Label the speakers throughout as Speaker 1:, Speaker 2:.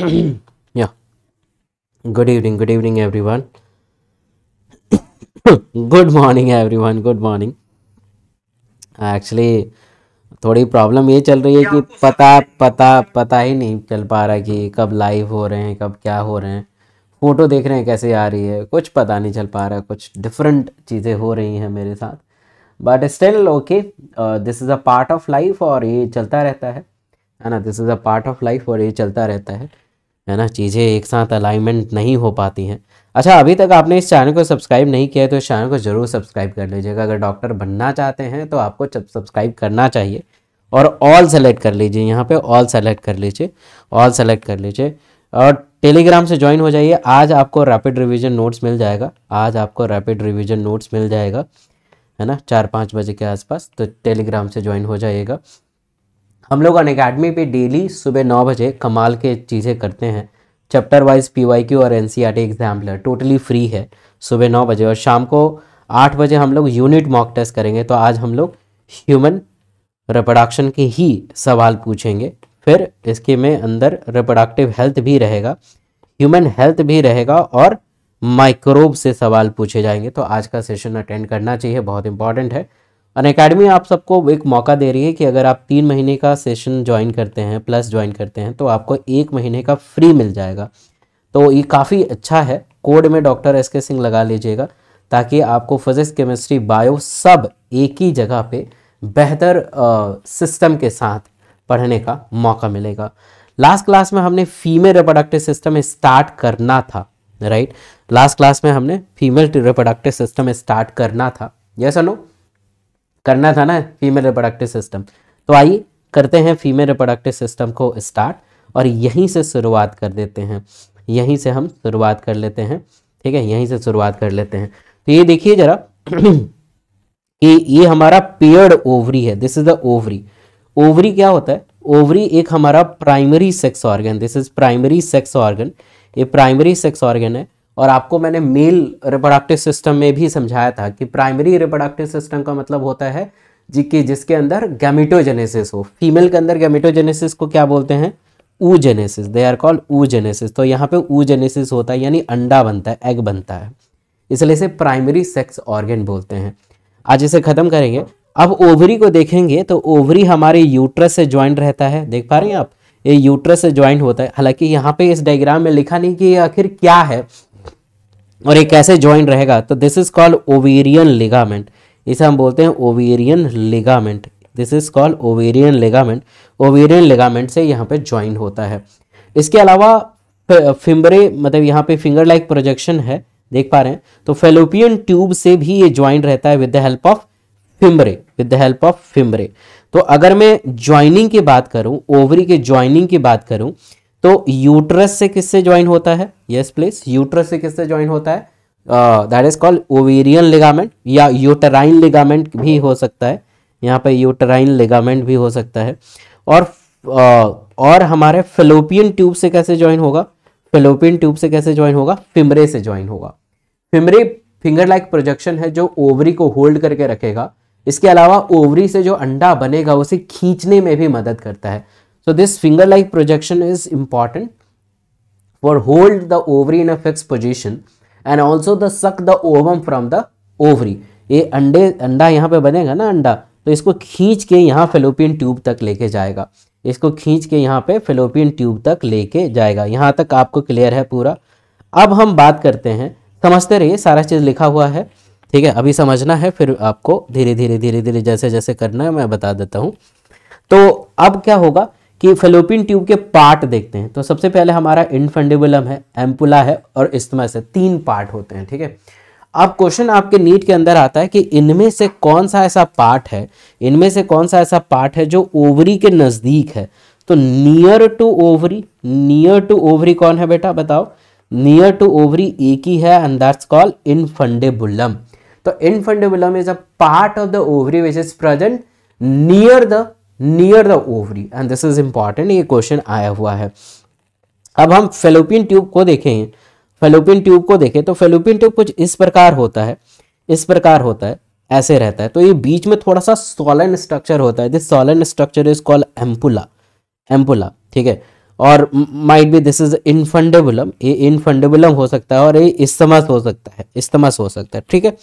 Speaker 1: yeah good evening good evening everyone good morning one good morning actually थोड़ी problem ये चल रही है कि पता पता पता ही नहीं चल पा रहा कि कब लाइव हो रहे हैं कब क्या हो रहे हैं फ़ोटो देख रहे हैं कैसे आ रही है कुछ पता नहीं चल पा रहा कुछ डिफरेंट चीज़ें हो रही हैं मेरे साथ but still okay this is a part of life और ये चलता रहता है है ना this is a part of life और ये चलता रहता है है ना चीज़ें एक साथ अलाइनमेंट नहीं हो पाती हैं अच्छा अभी तक आपने इस चैनल को सब्सक्राइब नहीं किया है तो इस चैनल को ज़रूर सब्सक्राइब कर लीजिएगा अगर डॉक्टर बनना चाहते हैं तो आपको सब्सक्राइब करना चाहिए और ऑल सेलेक्ट कर लीजिए यहाँ पे ऑल सेलेक्ट कर लीजिए ऑल सेलेक्ट कर लीजिए और टेलीग्राम से ज्वाइन हो जाइए आज आपको रैपिड रिविज़न नोट्स मिल जाएगा आज आपको रैपिड रिविज़न नोट्स मिल जाएगा है ना चार पाँच बजे के आसपास तो टेलीग्राम से ज्वाइन हो जाइएगा हम लोग अन अकेडमी पर डेली सुबह नौ बजे कमाल के चीज़ें करते हैं chapter wise P Y Q और N C R T exemplar totally free है सुबह नौ बजे और शाम को आठ बजे हम लोग यूनिट मॉक टेस्ट करेंगे तो आज हम लोग ह्यूमन रिप्रोडक्शन के ही सवाल पूछेंगे फिर इसके में अंदर रिप्रोडक्टिव हेल्थ भी रहेगा ह्यूमन हेल्थ भी रहेगा और माइक्रोब से सवाल पूछे जाएंगे तो आज का सेशन अटेंड करना चाहिए बहुत इंपॉर्टेंट है अन अकेडमी आप सबको एक मौका दे रही है कि अगर आप तीन महीने का सेशन ज्वाइन करते हैं प्लस ज्वाइन करते हैं तो आपको एक महीने का फ्री मिल जाएगा तो ये काफ़ी अच्छा है कोड में डॉक्टर एस के सिंह लगा लीजिएगा ताकि आपको फिजिक्स केमिस्ट्री बायो सब एक ही जगह पे बेहतर सिस्टम के साथ पढ़ने का मौका मिलेगा लास्ट क्लास में हमने फीमेल रिप्रोडक्टिव सिस्टम स्टार्ट करना था राइट लास्ट क्लास में हमने फीमेल रिप्रोडक्टिव सिस्टम स्टार्ट करना था यस नो करना था ना फीमेल रिप्रोडक्टिव सिस्टम तो आइए करते हैं फीमेल रिप्रोडक्टिव सिस्टम को स्टार्ट और यहीं से शुरुआत कर देते हैं यहीं से हम शुरुआत कर लेते हैं ठीक है यहीं से शुरुआत कर लेते हैं तो ये देखिए जरा कि ये हमारा पेयर्ड ओवरी है this is the ovary ovary क्या होता है ओवरी एक हमारा primary sex organ this is primary sex organ ये प्राइमरी सेक्स ऑर्गन है और आपको मैंने मेल रिप्रोडक्टिव सिस्टम में भी समझाया था कि प्राइमरी रिप्रोडक्टिव सिस्टम का मतलब होता है जी कि जिसके अंदर गैमिटोजेनेसिस हो फीमेल के अंदर गैमिटोजेनेसिस को क्या बोलते हैं oogenesis they are called genesis तो यहाँ पे ऊ जेनेसिस होता है यानी अंडा बनता है एग बनता है इसलिए इसे प्राइमरी सेक्स ऑर्गेन बोलते हैं आज इसे ख़त्म करेंगे अब ओवरी को देखेंगे तो ओवरी हमारे यूट्रस से ज्वाइंट रहता है देख पा रहे हैं आप ये यूट्रस से ज्वाइंट होता है हालांकि यहाँ पे इस डायग्राम में लिखा नहीं कि आखिर क्या है और ये कैसे ज्वाइन रहेगा तो this is called ovarian ligament इसे हम बोलते हैं ovarian ligament this is called ovarian ligament ovarian ligament से यहाँ पे ज्वाइन होता है इसके अलावा फिम्बरे मतलब यहाँ पे फिंगर लाइक प्रोजेक्शन है देख पा रहे हैं तो फेलोपियन ट्यूब से भी ये ज्वाइन रहता है with the help of fimbriae with the help of fimbriae तो अगर मैं ज्वाइनिंग की बात करूं ओवरी के ज्वाइनिंग की बात करूं तो यूट्रस से किससे ज्वाइन होता है यस प्लीज यूट्रस से किससे ज्वाइन होता है that is called ovarian ligament या यूटराइन लिगामेंट भी हो सकता है यहाँ पे यूटराइन लिगामेंट भी हो सकता है और uh, और हमारे फिलोपियन ट्यूब से कैसे ज्वाइन होगा फिलोपियन ट्यूब से कैसे ज्वाइन होगा फिमरे से ज्वाइन होगा फिमरे फिंगर लाइक प्रोजेक्शन है जो ओवरी को होल्ड करके रखेगा इसके अलावा ओवरी से जो अंडा बनेगा उसे खींचने में भी मदद करता है So this finger like projection is important for hold the ovary in a fixed position and also the suck the ovum from the ovary. ये अंडे अंडा यहाँ पे बनेगा ना अंडा तो इसको खींच के यहाँ फेलोपियन ट्यूब तक लेके जाएगा इसको खींच के यहाँ पे फेलोपियन ट्यूब तक लेके जाएगा यहाँ तक आपको क्लियर है पूरा अब हम बात करते हैं समझते रहिए सारा चीज़ लिखा हुआ है ठीक है अभी समझना है फिर आपको धीरे धीरे धीरे धीरे जैसे जैसे करना है मैं बता देता हूँ तो अब क्या होगा कि फेलोपिन ट्यूब के पार्ट देखते हैं तो सबसे पहले हमारा इनफंडिबुलम है एम्पुला है और इस्तेमाल से तीन पार्ट होते हैं ठीक है अब क्वेश्चन आपके नीट के अंदर आता है कि इनमें से कौन सा ऐसा पार्ट है इनमें से कौन सा ऐसा पार्ट है जो ओवरी के नज़दीक है तो near to ovary near to ovary कौन है बेटा बताओ नियर टू ओवरी एक ही है एंड दैट्स कॉल्ड इनफंडेबुलम तो infundibulum is a part of the ovary which is present near the near the ovary and this is important ये question आया हुआ है अब हम फेलोपियन ट्यूब को देखें फेलोपियन ट्यूब को देखें तो फेलोपियन ट्यूब कुछ इस प्रकार होता है इस प्रकार होता है ऐसे रहता है तो ये बीच में थोड़ा सा सोलन स्ट्रक्चर होता है this swollen structure is called ampulla ampulla ठीक है और might be this is infundibulum ये इनफंडेबुलम हो सकता है और ये इस्तमस हो सकता है इस्तमस हो सकता है ठीक है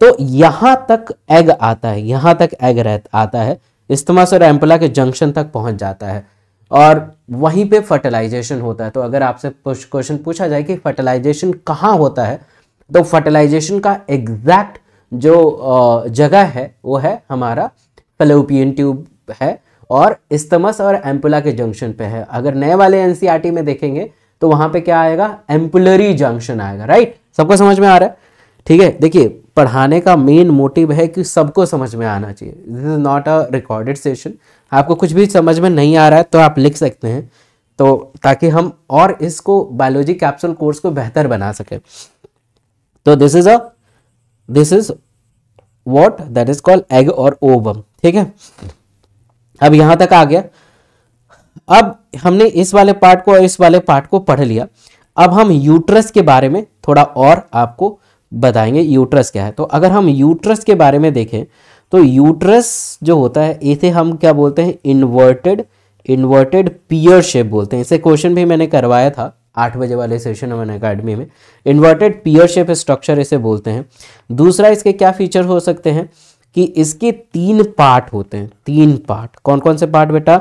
Speaker 1: तो यहां तक एग आता है यहां तक एग रह आता है इस्तमस और एम्पला के जंक्शन तक पहुंच जाता है और वहीं पे फर्टिलाइजेशन होता है तो अगर आपसे क्वेश्चन पूछा जाए कि फर्टिलाइजेशन कहाँ होता है तो फर्टिलाइजेशन का एग्जैक्ट जो जगह है वो है हमारा फलोपियन ट्यूब है और इस्तमस और एम्पुला के जंक्शन पे है अगर नए वाले एन e में देखेंगे तो वहां पे क्या आएगा एम्पुलरी जंक्शन आएगा राइट सबको समझ में आ रहा है ठीक है देखिए पढ़ाने का मेन मोटिव है कि सबको समझ में आना चाहिए this is not a recorded session आपको कुछ भी समझ में नहीं आ रहा है तो आप लिख सकते हैं तो ताकि हम और इसको बायोलॉजी कैप्सूल कोर्स को बेहतर बना सकें तो this is a this is what that is called egg और ओवम ठीक है अब यहां तक आ गया अब हमने इस वाले पार्ट को और इस वाले पार्ट को पढ़ लिया अब हम यूट्रस के बारे में थोड़ा और आपको बताएंगे यूट्रस क्या है तो अगर हम यूट्रस के बारे में देखें तो यूट्रस जो होता है इसे हम क्या बोलते हैं इन्वर्टेड इन्वर्टेड पियर शेप बोलते हैं इसे क्वेश्चन भी मैंने करवाया था आठ बजे वाले सेशन में अकेडमी में इन्वर्टेड पियर शेप स्ट्रक्चर इसे बोलते हैं दूसरा इसके क्या फीचर हो सकते हैं कि इसके तीन पार्ट होते हैं तीन पार्ट कौन कौन से पार्ट बेटा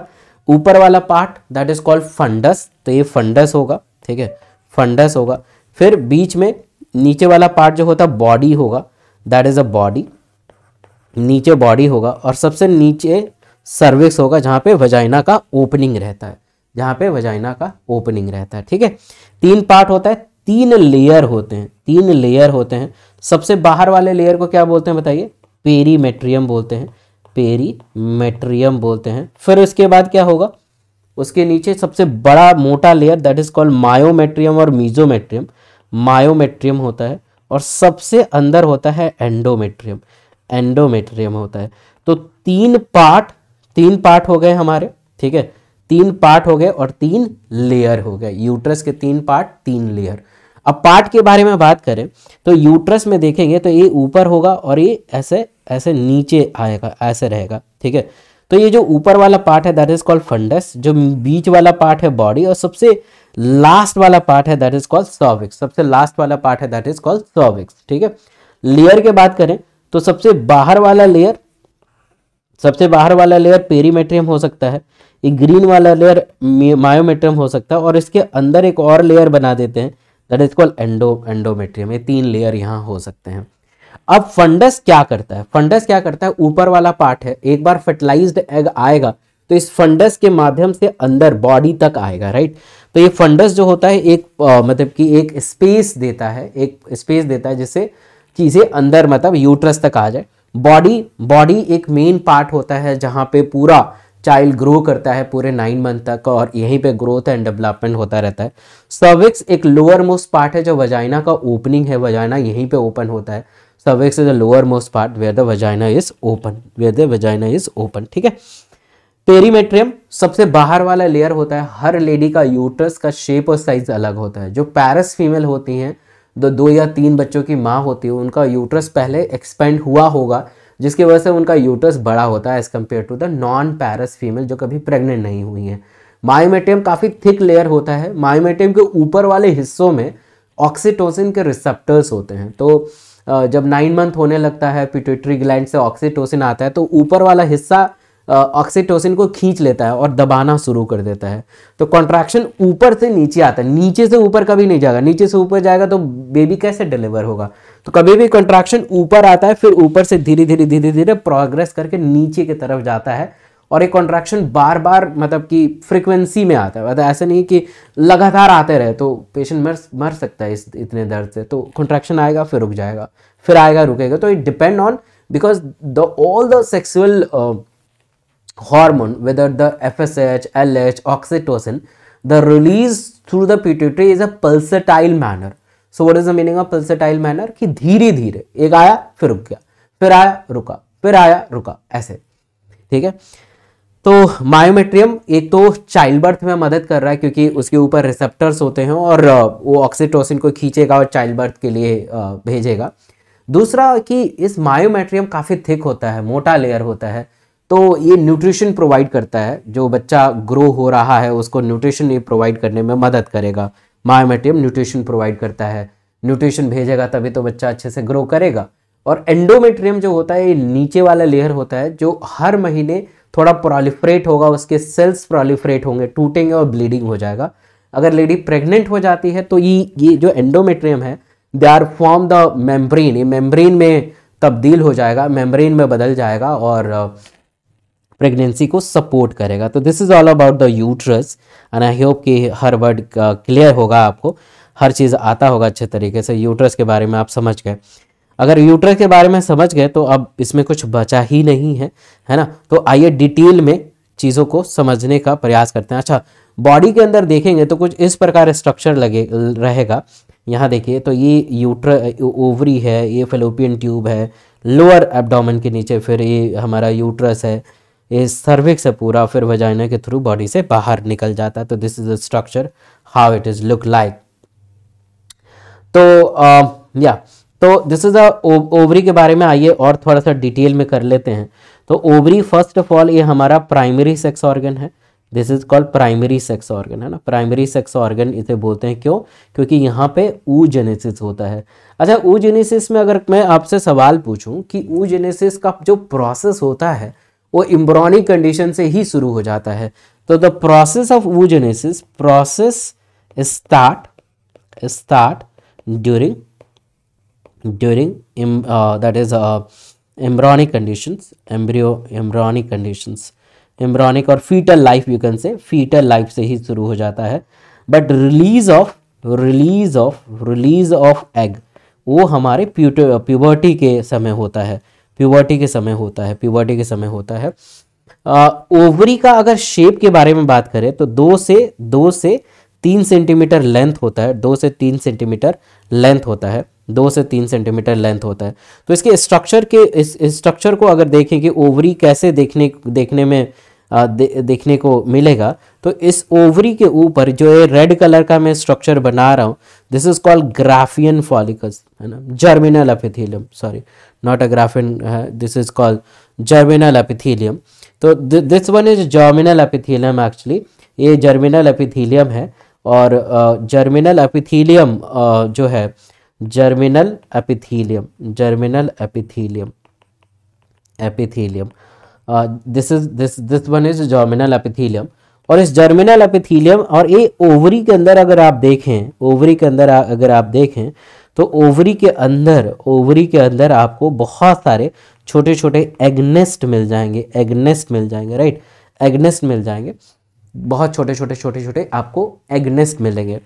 Speaker 1: ऊपर वाला part that is called fundus तो ये फंडस होगा ठीक है फंडस होगा फिर बीच में नीचे वाला पार्ट जो होता है बॉडी होगा दैट इज़ अ बॉडी नीचे बॉडी होगा और सबसे नीचे सर्विक्स होगा जहाँ पे वजाइना का ओपनिंग रहता है जहाँ पे वजाइना का ओपनिंग रहता है ठीक है तीन पार्ट होता है तीन लेयर होते हैं तीन लेयर होते हैं सबसे बाहर वाले लेयर को क्या बोलते हैं बताइए पेरीमेट्रियम बोलते हैं पेरीमेट्रियम बोलते हैं फिर उसके बाद क्या होगा उसके नीचे सबसे बड़ा मोटा layer that is called myometrium और मीजोमेट्रियम मायोमेट्रियम होता है और सबसे अंदर होता है एंडोमेट्रियम एंडोमेट्रियम होता है तो तीन पार्ट तीन पार्ट हो गए हमारे ठीक है तीन पार्ट हो गए और तीन लेयर हो गए यूट्रस के तीन पार्ट तीन लेयर अब पार्ट के बारे में बात करें तो यूट्रस में देखेंगे तो ये ऊपर होगा और ये ऐसे ऐसे नीचे आएगा ऐसे रहेगा ठीक है तो ये जो ऊपर वाला पार्ट है दैट इज कॉल्ड फंडस जो बीच वाला पार्ट है बॉडी और सबसे लास्ट वाला पार्ट है दैट इज कॉल्ड सर्विक्स सबसे लास्ट वाला पार्ट है दैट इज कॉल्ड सर्विक्स ठीक है लेयर की बात करें तो सबसे बाहर वाला लेयर सबसे बाहर वाला लेयर पेरीमेट्रियम हो सकता है ये ग्रीन वाला लेयर मायोमेट्रियम हो सकता है और इसके अंदर एक और लेयर बना देते हैं that is called endo endometrium ये तीन लेयर यहाँ हो सकते हैं अब फंडस क्या करता है फंडस क्या करता है ऊपर वाला पार्ट है एक बार फर्टिलाइज्ड एग आएगा तो इस फंडस के माध्यम से अंदर बॉडी तक आएगा राइट तो ये फंडस जो होता है एक आ, मतलब कि एक स्पेस देता है एक स्पेस देता है जिससे चीज़ें अंदर मतलब यूट्रस तक आ जाए बॉडी बॉडी एक मेन पार्ट होता है जहाँ पे पूरा चाइल्ड ग्रो करता है पूरे नाइन मंथ तक और यहीं पे ग्रोथ एंड डेवलपमेंट होता रहता है सर्विक्स एक लोअर मोस्ट पार्ट है जो वजाइना का ओपनिंग है वजाइना यहीं पे ओपन होता है cervix is the lower most part where the vagina is open where the vagina is open ठीक है पेरीमेट्रियम सबसे बाहर वाला लेयर होता है हर लेडी का यूटरस का शेप और साइज अलग होता है जो पैरस फीमेल होती हैं दो दो या तीन बच्चों की माँ होती है उनका यूटरस पहले एक्सपेंड हुआ होगा जिसकी वजह से उनका यूट्रस बड़ा होता है as compare to the non parous female जो कभी प्रेग्नेंट नहीं हुई है मायोमेट्रियम काफ़ी थिक लेयर होता है मायोमेट्रियम के ऊपर वाले हिस्सों में ऑक्सीटोसिन के रिसेप्टर्स होते हैं तो जब नाइन मंथ होने लगता है पिट्यूटरी ग्लैंड से ऑक्सीटोसिन आता है तो ऊपर वाला हिस्सा ऑक्सीटोसिन को खींच लेता है और दबाना शुरू कर देता है तो कॉन्ट्रैक्शन ऊपर से नीचे आता है नीचे से ऊपर कभी नहीं जाएगा नीचे से ऊपर जाएगा तो बेबी कैसे डिलीवर होगा तो कभी भी कॉन्ट्रैक्शन ऊपर आता है फिर ऊपर से धीरे धीरे धीरे धीरे प्रोग्रेस करके नीचे की तरफ जाता है और ये कॉन्ट्रैक्शन बार बार मतलब कि फ्रिक्वेंसी में आता है मतलब ऐसा नहीं कि लगातार आते रहे तो पेशेंट मर मर सकता है इस इतने दर्द से तो कॉन्ट्रैक्शन आएगा फिर रुक जाएगा फिर आएगा रुकेगा तो it depend on because the all the sexual F S H L H oxytocin the release through the pituitary is a pulsatile manner so what is the meaning of pulsatile manner कि धीरे धीरे एक आया फिर रुक गया फिर आया रुका फिर आया रुका ऐसे ठीक है तो मायोमेट्रियम एक तो चाइल्ड बर्थ में मदद कर रहा है क्योंकि उसके ऊपर रिसेप्टर्स होते हैं और वो ऑक्सीटोसिन को खींचेगा और चाइल्ड बर्थ के लिए भेजेगा दूसरा कि इस मायोमेट्रियम काफ़ी थिक होता है मोटा लेयर होता है तो ये न्यूट्रिशन प्रोवाइड करता है जो बच्चा ग्रो हो रहा है उसको न्यूट्रिशन ये प्रोवाइड करने में मदद करेगा मायोमेट्रियम न्यूट्रिशन प्रोवाइड करता है न्यूट्रिशन भेजेगा तभी तो बच्चा अच्छे से ग्रो करेगा और एंडोमेट्रियम जो होता है ये नीचे वाला लेयर होता है जो हर महीने थोड़ा प्रोलिफ्रेट होगा उसके सेल्स प्रोलिफ्रेट होंगे टूटेंगे और ब्लीडिंग हो जाएगा अगर लेडी प्रेग्नेंट हो जाती है तो ये ये जो एंडोमेट्रियम है they are form the membrane ये मेम्ब्रेन में तब्दील हो जाएगा मेम्ब्रेन में बदल जाएगा और प्रेगनेंसी uh, को सपोर्ट करेगा तो this is all about the uterus and I hope कि हर वर्ड क्लियर uh, होगा आपको हर चीज़ आता होगा अच्छे तरीके से यूट्रस के बारे में आप समझ गए अगर यूट्रस के बारे में समझ गए तो अब इसमें कुछ बचा ही नहीं है है ना तो आइए डिटेल में चीज़ों को समझने का प्रयास करते हैं अच्छा बॉडी के अंदर देखेंगे तो कुछ इस प्रकार स्ट्रक्चर लगे रहेगा यहाँ देखिए तो ये यूट्र ओवरी है ये फेलोपियन ट्यूब है लोअर एब्डोमेन के नीचे फिर ये हमारा यूट्रस है ये सर्विक्स है पूरा फिर वजाइना के थ्रू बॉडी से बाहर निकल जाता है तो this is the structure how it is look like तो या तो दिस इज ओवरी के बारे में आइए और थोड़ा सा डिटेल में कर लेते हैं तो ओवरी फर्स्ट ऑफ ऑल ये हमारा प्राइमरी सेक्स ऑर्गन है this is called primary sex organ है ना प्राइमरी सेक्स ऑर्गन इसे बोलते हैं क्यों क्योंकि यहाँ पे ऊजेनेसिस होता है अच्छा ऊजेनेसिस में अगर मैं आपसे सवाल पूछूं कि ऊजेनेसिस का जो प्रोसेस होता है वो इम्ब्रॉनिक कंडीशन से ही शुरू हो जाता है तो the process of oogenesis process start start during during um, uh, that is uh, embryonic conditions embryo embryonic conditions embryonic और foetal life you can say foetal life से ही शुरू हो जाता है but release of release of release of egg वो हमारे puberty के समय होता है प्यूबर्टी के समय होता है प्यूबर्टी के समय होता है ओवरी uh, का अगर शेप के बारे में बात करें तो दो से दो से तीन सेंटीमीटर लेंथ होता है दो से तीन सेंटीमीटर लेंथ होता है दो से तीन सेंटीमीटर लेंथ होता है तो इसके स्ट्रक्चर के इस स्ट्रक्चर को अगर देखें कि ओवरी कैसे देखने देखने में दे, देखने को मिलेगा तो इस ओवरी के ऊपर जो ये रेड कलर का मैं स्ट्रक्चर बना रहा हूँ this is called Graafian follicles है ना germinal epithelium sorry not a Graafian this is called germinal epithelium तो this one is germinal epithelium actually ये जर्मिनल एपिथीलियम है और जर्मिनल एपिथीलियम जो है germinal epithelium germinal epithelium epithelium this is this this one is germinal epithelium और इस germinal epithelium और ये ओवरी के अंदर अगर आप देखें ओवरी के अंदर अगर आप देखें तो ओवरी के अंदर ओवरी के अंदर आपको बहुत सारे छोटे छोटे एग्नेस्ट मिल जाएंगे एग्नेस्ट मिल जाएंगे राइट एग्नेस्ट मिल जाएंगे बहुत छोटे छोटे छोटे छोटे आपको एग्नेस्ट मिलेंगे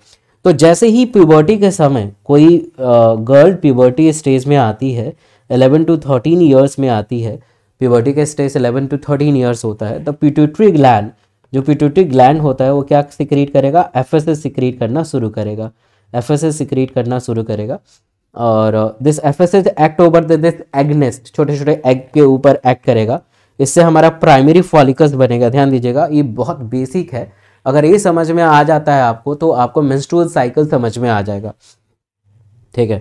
Speaker 1: तो जैसे ही प्यूबर्टी के समय कोई गर्ल प्यूबर्टी स्टेज में आती है 11 टू 13 ईयर्स में आती है प्यूबर्टी का स्टेज 11 टू 13 ईयर्स होता है तो पिट्यूटरी ग्लैंड जो पिट्यूटरी ग्लैंड होता है वो क्या सिक्रीट करेगा एफ एस एस सिक्रीट करना शुरू करेगा एफ एस एस सिक्रीट करना शुरू करेगा और this F S S act over the this egg nest छोटे छोटे एग के ऊपर एक्ट करेगा इससे हमारा प्राइमरी फॉलिकस बनेगा ध्यान दीजिएगा ये बहुत बेसिक है अगर ये समझ में आ जाता है आपको तो आपको मेंस्ट्रुअल साइकिल समझ में आ जाएगा ठीक है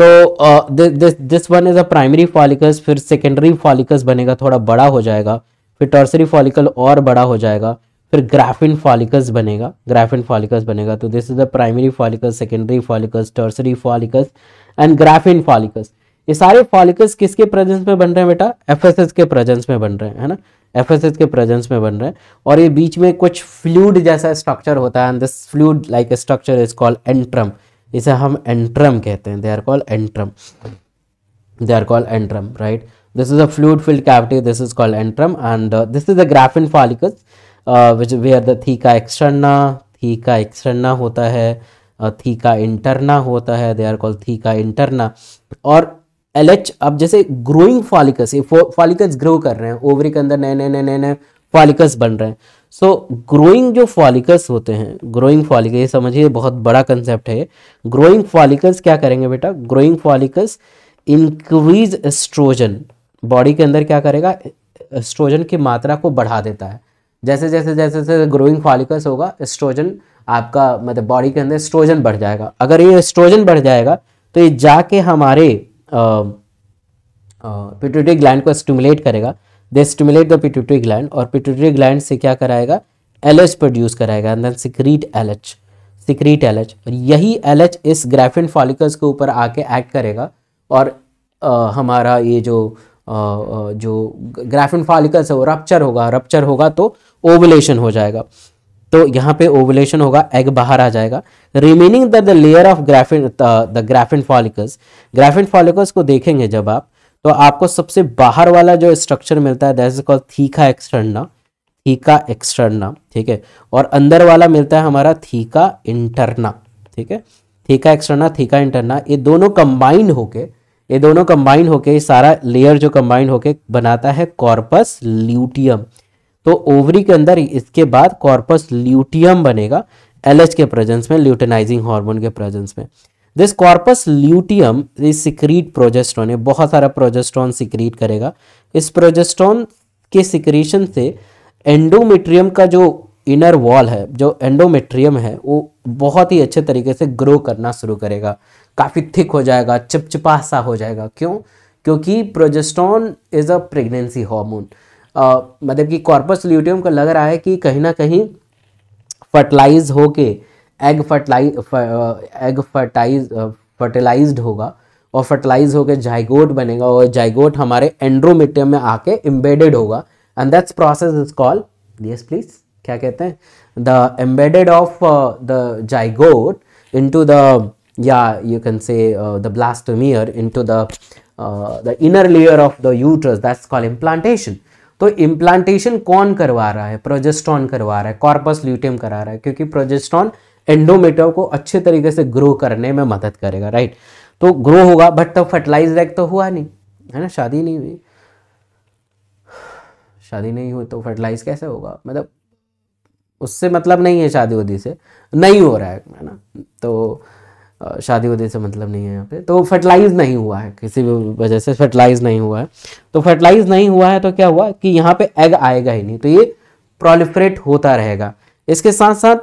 Speaker 1: तो this one is a primary follicles फिर सेकेंडरी फॉलिकस बनेगा थोड़ा बड़ा हो जाएगा फिर टर्सरी फॉलिकल और बड़ा हो जाएगा फिर ग्राफिन फॉलिकस बनेगा ग्राफिन फॉलिकस बनेगा तो this is the primary follicles secondary follicles tertiary follicles and Graafian follicles ये सारे फॉलिकल्स किसके प्रेजेंस में बन रहे हैं बेटा एफएसएस के प्रेजेंस में बन रहे हैं है ना एफएसएस के प्रेजेंस में बन रहे हैं और ये बीच में कुछ फ्लूड जैसा स्ट्रक्चर होता है this fluid like structure is called antrum इसे हम एंट्रम कहते हैं they are called antrum they are called antrum right this is a fluid filled cavity this is called antrum and this is a Graafian follicles which way the theca externa theca externa होता है theca uh, interna होता है they are called theca interna और L H अब जैसे growing फॉलिकस ये फॉलिकस grow कर रहे हैं ओवरी के अंदर नए नए नए नए नए फॉलिकस बन रहे हैं सो ग्रोइंग जो फॉलिकस होते हैं ग्रोइंग फॉलिकस ये समझिए बहुत बड़ा कंसेप्ट है ग्रोइंग फॉलिकस क्या करेंगे बेटा growing follicles increase oestrogen body के अंदर क्या करेगा एस्ट्रोजन की मात्रा को बढ़ा देता है जैसे जैसे जैसे जैसे ग्रोइंग फॉलिकस होगा एस्ट्रोजन आपका मतलब बॉडी के अंदर एस्ट्रोजन बढ़ जाएगा अगर ये एस्ट्रोजन बढ़ जाएगा तो ये जाके हमारे पिट्यूटरी ग्लैंड को स्टिमुलेट करेगा they stimulate the pituitary gland और पिट्यूटरी ग्लैंड से क्या कराएगा एल प्रोड्यूस कराएगा and then secrete L H secrete L और यही एल इस ग्रेफिन फॉलिकल्स के ऊपर आके एक्ट करेगा और आ, हमारा ये जो आ, जो ग्रेफिन फॉलिकल्स है वो रप्चर होगा रप्चर होगा तो ओवलेशन हो जाएगा तो यहाँ पे ओवुलेशन होगा एग बाहर आ जाएगा remaining the layer of Graafian the Graafian follicles Graafian follicles को देखेंगे जब आप तो आपको सबसे बाहर वाला जो स्ट्रक्चर मिलता है that is called theca externa theca externa ठीक है और अंदर वाला मिलता है हमारा थीका इंटरना ठीक है थीका एक्सटर्ना थीका इंटरना ये दोनों कंबाइंड होके ये दोनों कंबाइंड होके सारा लेयर जो कंबाइंड होके बनाता है कॉर्पस ल्यूटियम तो ओवरी के अंदर इसके बाद कॉर्पस ल्यूटियम बनेगा एलएच के प्रेजेंस में ल्यूटेनाइजिंग हार्मोन के प्रेजेंस में this corpus luteum is secrete progesterone है बहुत सारा प्रोजेस्ट्रॉन सिक्रीट करेगा इस प्रोजेस्ट्रॉन के सिक्रीशन से एंडोमेट्रियम का जो इनर वॉल है जो एंडोमेट्रियम है वो बहुत ही अच्छे तरीके से ग्रो करना शुरू करेगा काफ़ी थिक हो जाएगा चिपचिपा सा हो जाएगा क्यों क्योंकि progesterone is a pregnancy hormone मतलब कि कॉर्पस ल्यूटियम का लग रहा है कि कहीं ना कहीं फर्टिलाइज होके egg fertilise egg fertilise fertilised होगा और फर्टिलाइज होकर जाइगोट बनेगा और जाइगोट हमारे एंड्रोमिटियम में आके एम्बेडेड होगा and that's process is call yes please क्या कहते हैं the embedded of the zygote into the या you can say the blastomere into the the inner layer of the uterus that's call implantation तो implantation कौन करवा रहा है progesterone करवा रहा है कॉर्पस ल्यूटियम करा रहा है क्योंकि प्रोजेस्ट्रॉन एंडोमेट्रियम को अच्छे तरीके से ग्रो करने में मदद करेगा राइट तो ग्रो होगा बट तब फर्टिलाइज एग तो हुआ नहीं है ना शादी नहीं हुई शादी नहीं हुई तो फर्टिलाइज कैसे होगा मतलब उससे मतलब नहीं है शादी उदी से नहीं हो रहा है ना तो शादी उदी से मतलब नहीं है यहाँ पे तो फर्टिलाइज नहीं हुआ है किसी भी वजह से फर्टिलाइज नहीं हुआ है तो फर्टिलाइज नहीं हुआ है तो क्या हुआ कि यहाँ पे एग आएगा ही नहीं तो ये प्रोलिफरेट होता रहेगा इसके साथ साथ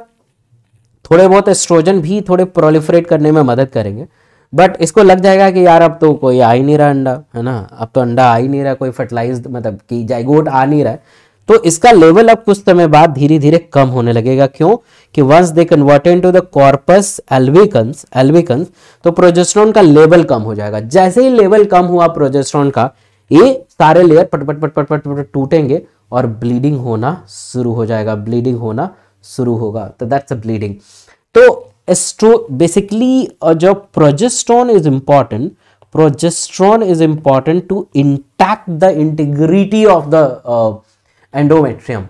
Speaker 1: थोड़े बहुत एस्ट्रोजन भी थोड़े प्रोलिफरेट करने में मदद करेंगे बट इसको लग जाएगा कि यार अब तो कोई आ ही नहीं रहा अंडा है ना अब तो अंडा आ ही नहीं रहा कोई फर्टिलाइज मतलब कि जाइगोट आ नहीं रहा है तो इसका लेवल अब कुछ समय बाद धीरे धीरे कम होने लगेगा क्यों कि once they convert into the corpus albicans albicans तो प्रोजेस्ट्रॉन का लेवल कम हो जाएगा जैसे ही लेवल कम हुआ प्रोजेस्ट्रॉन का ये सारे लेयर पटपट पटपट पटपट टूटेंगे और ब्लीडिंग होना शुरू हो जाएगा ब्लीडिंग होना शुरू होगा तो दैट्स तो अ ब्लीडिंग तो एस्ट्रो बेसिकली जो progesterone is important progesterone is important to intact the integrity of the endometrium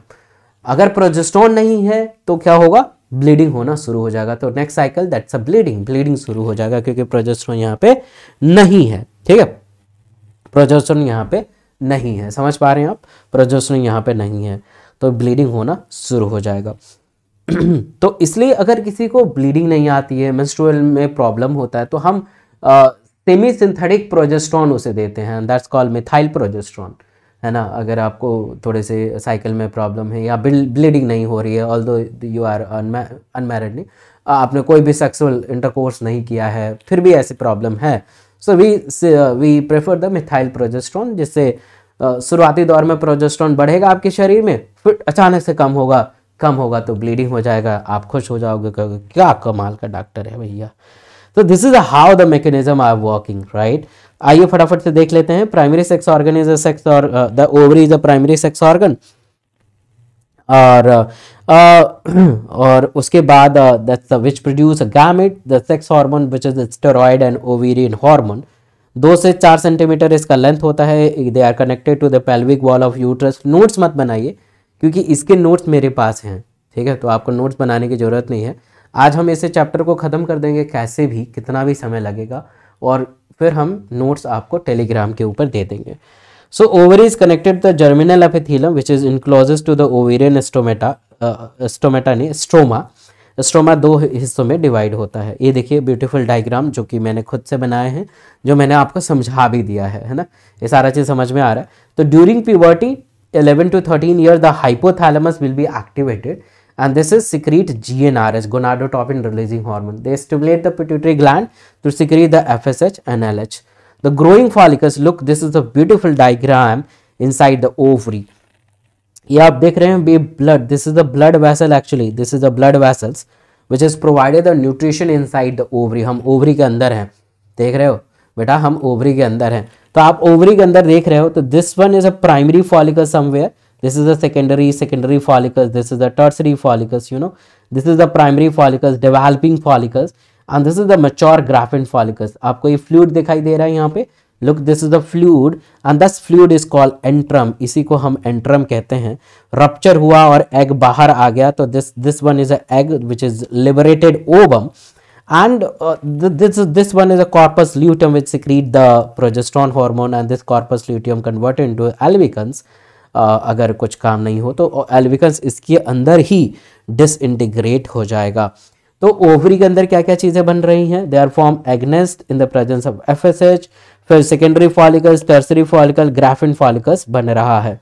Speaker 1: अगर प्रोजेस्ट्रॉन नहीं है तो क्या होगा ब्लीडिंग होना शुरू हो जाएगा तो next cycle that's a bleeding bleeding शुरू हो जाएगा क्योंकि प्रोजेस्ट्रॉन यहाँ पे नहीं है ठीक है प्रोजेस्टोन यहाँ पे नहीं है समझ पा रहे हैं आप प्रोजेस्टोन यहाँ पे नहीं है तो ब्लीडिंग होना शुरू हो जाएगा तो इसलिए अगर किसी को ब्लीडिंग नहीं आती है मेंस्ट्रुअल में प्रॉब्लम होता है तो हम सेमी सिंथेटिक प्रोजेस्ट्रॉन उसे देते हैं दैट्स कॉल्ड मिथाइल प्रोजेस्ट्रॉन है ना अगर आपको थोड़े से साइकिल में प्रॉब्लम है या ब्लीडिंग नहीं हो रही है ऑल दो यू आर अनमेरिड नहीं आपने कोई भी सेक्सुअल इंटरकोर्स नहीं किया है फिर भी ऐसी प्रॉब्लम है so we we prefer the methyl progesterone जिससे शुरुआती दौर में प्रोजेस्ट्रॉन बढ़ेगा आपके शरीर में फिर अचानक से कम होगा कम होगा तो ब्लीडिंग हो जाएगा आप खुश हो जाओगे क्या कमाल का डॉक्टर है भैया तो this is how the mechanism are working right आइए फटाफट से देख लेते हैं प्राइमरी सेक्स ऑर्गन इज अक्स सेक्स और the ovary is a primary sex organ और और उसके बाद that's which produce a gamete the sex hormone which is steroid and ovarian hormone दो से चार सेंटीमीटर इसका लेंथ होता है they are connected to the pelvic wall of uterus notes मत बनाइए क्योंकि इसके नोट्स मेरे पास हैं ठीक है तो आपको नोट्स बनाने की ज़रूरत नहीं है आज हम इसे चैप्टर को ख़त्म कर देंगे कैसे भी कितना भी समय लगेगा और फिर हम नोट्स आपको टेलीग्राम के ऊपर दे देंगे so ovary is connected the germinal epithelium which is is to the ovarian stomata stomata नहीं स्ट्रोमा स्ट्रोमा दो हिस्सों में डिवाइड होता है ये देखिए ब्यूटीफुल डायग्राम जो कि मैंने खुद से बनाए हैं जो मैंने आपको समझा भी दिया है है ना ये सारा चीज़ समझ में आ रहा है तो during puberty 11 to 13 year the hypothalamus will be activated and this is secrete GnRH gonadotropin releasing hormone. They stimulate the pituitary gland to secrete the FSH and LH. The growing follicles, look this is a beautiful diagram inside the ovary. Yeah, they can be blood. This is the blood vessel actually. This is the blood vessels which is provided the nutrition inside the ovary. Hum ovary ke andar hai. Dekh rahe ho? Beta, hum ovary ke andar hai. So, aap ovary ke andar dekh So, this one is a primary follicle somewhere. this is the secondary secondary follicles this is the tertiary follicles you know this is the primary follicles developing follicles and this is the mature graphene follicles aapko ye fluid dikhai de raha hai yahan pe look this is the fluid and this fluid is called antrum isi ko hum antrum kehte hain rupture hua aur egg bahar aa gaya तो this this one is a egg which is liberated ovum and uh, th this this one is a corpus luteum which secrete the progesterone hormone and this corpus luteum converted into albicans अगर कुछ काम नहीं हो तो एल्विकन्स इसके अंदर ही disintegrate हो जाएगा तो ओवरी के अंदर क्या क्या चीज़ें बन रही हैं they are form against in the presence of F S H फिर secondary follicles tertiary follicle Graafian follicles बन रहा है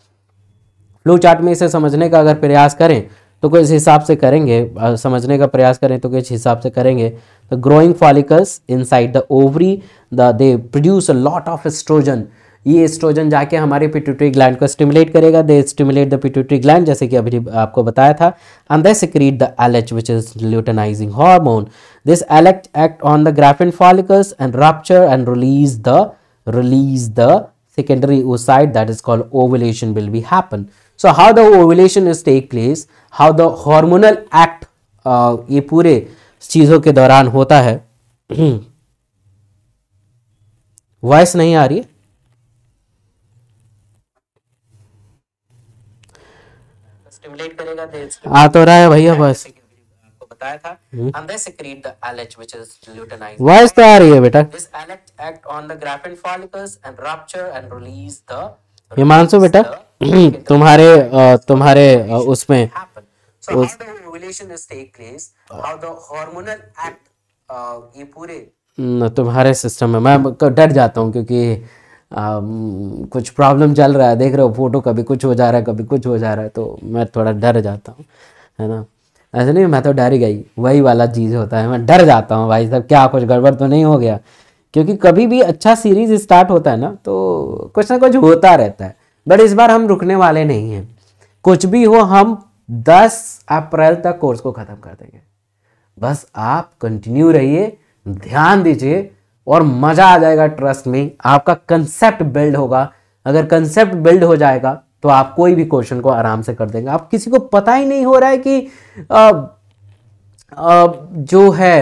Speaker 1: फ्लू चार्ट में इसे समझने का अगर प्रयास करें तो कुछ हिसाब से करेंगे समझने का प्रयास करें तो कुछ हिसाब से करेंगे तो growing follicles inside the ovary the they produce a lot of oestrogen ये एस्ट्रोजन जाके हमारे पिट्यूटरी ग्लैंड को स्टिमुलेट करेगा they stimulate the pituitary gland जैसे कि अभी आपको बताया था and they secrete the L H which is luteinising hormone this elect act on the Graafian follicles and rupture and release the release the secondary oocyte that is called ovulation will be happen so how the ovulation is take place how the hormonal act uh, ये पूरे चीजों के दौरान होता है voice नहीं आ रही है आ तो रहा है भैया बस तुम्हारे सिस्टम में मैं डर जाता हूँ क्योंकि Um, कुछ प्रॉब्लम चल रहा है देख रहे हो फोटो कभी कुछ हो जा रहा है कभी कुछ हो जा रहा है तो मैं थोड़ा डर जाता हूँ है ना ऐसे नहीं मैं तो डर गई वही वाला चीज़ होता है मैं डर जाता हूँ भाई साहब क्या कुछ गड़बड़ तो नहीं हो गया क्योंकि कभी भी अच्छा सीरीज स्टार्ट होता है ना तो कुछ ना कुछ होता रहता है बट इस बार हम रुकने वाले नहीं हैं कुछ भी हो हम 10 अप्रैल तक कोर्स को ख़त्म कर देंगे बस आप कंटिन्यू रहिए ध्यान दीजिए और मज़ा आ जाएगा ट्रस्ट में आपका कंसेप्ट बिल्ड होगा अगर कंसेप्ट बिल्ड हो जाएगा तो आप कोई भी क्वेश्चन को आराम से कर देंगे आप किसी को पता ही नहीं हो रहा है कि आ, आ, जो है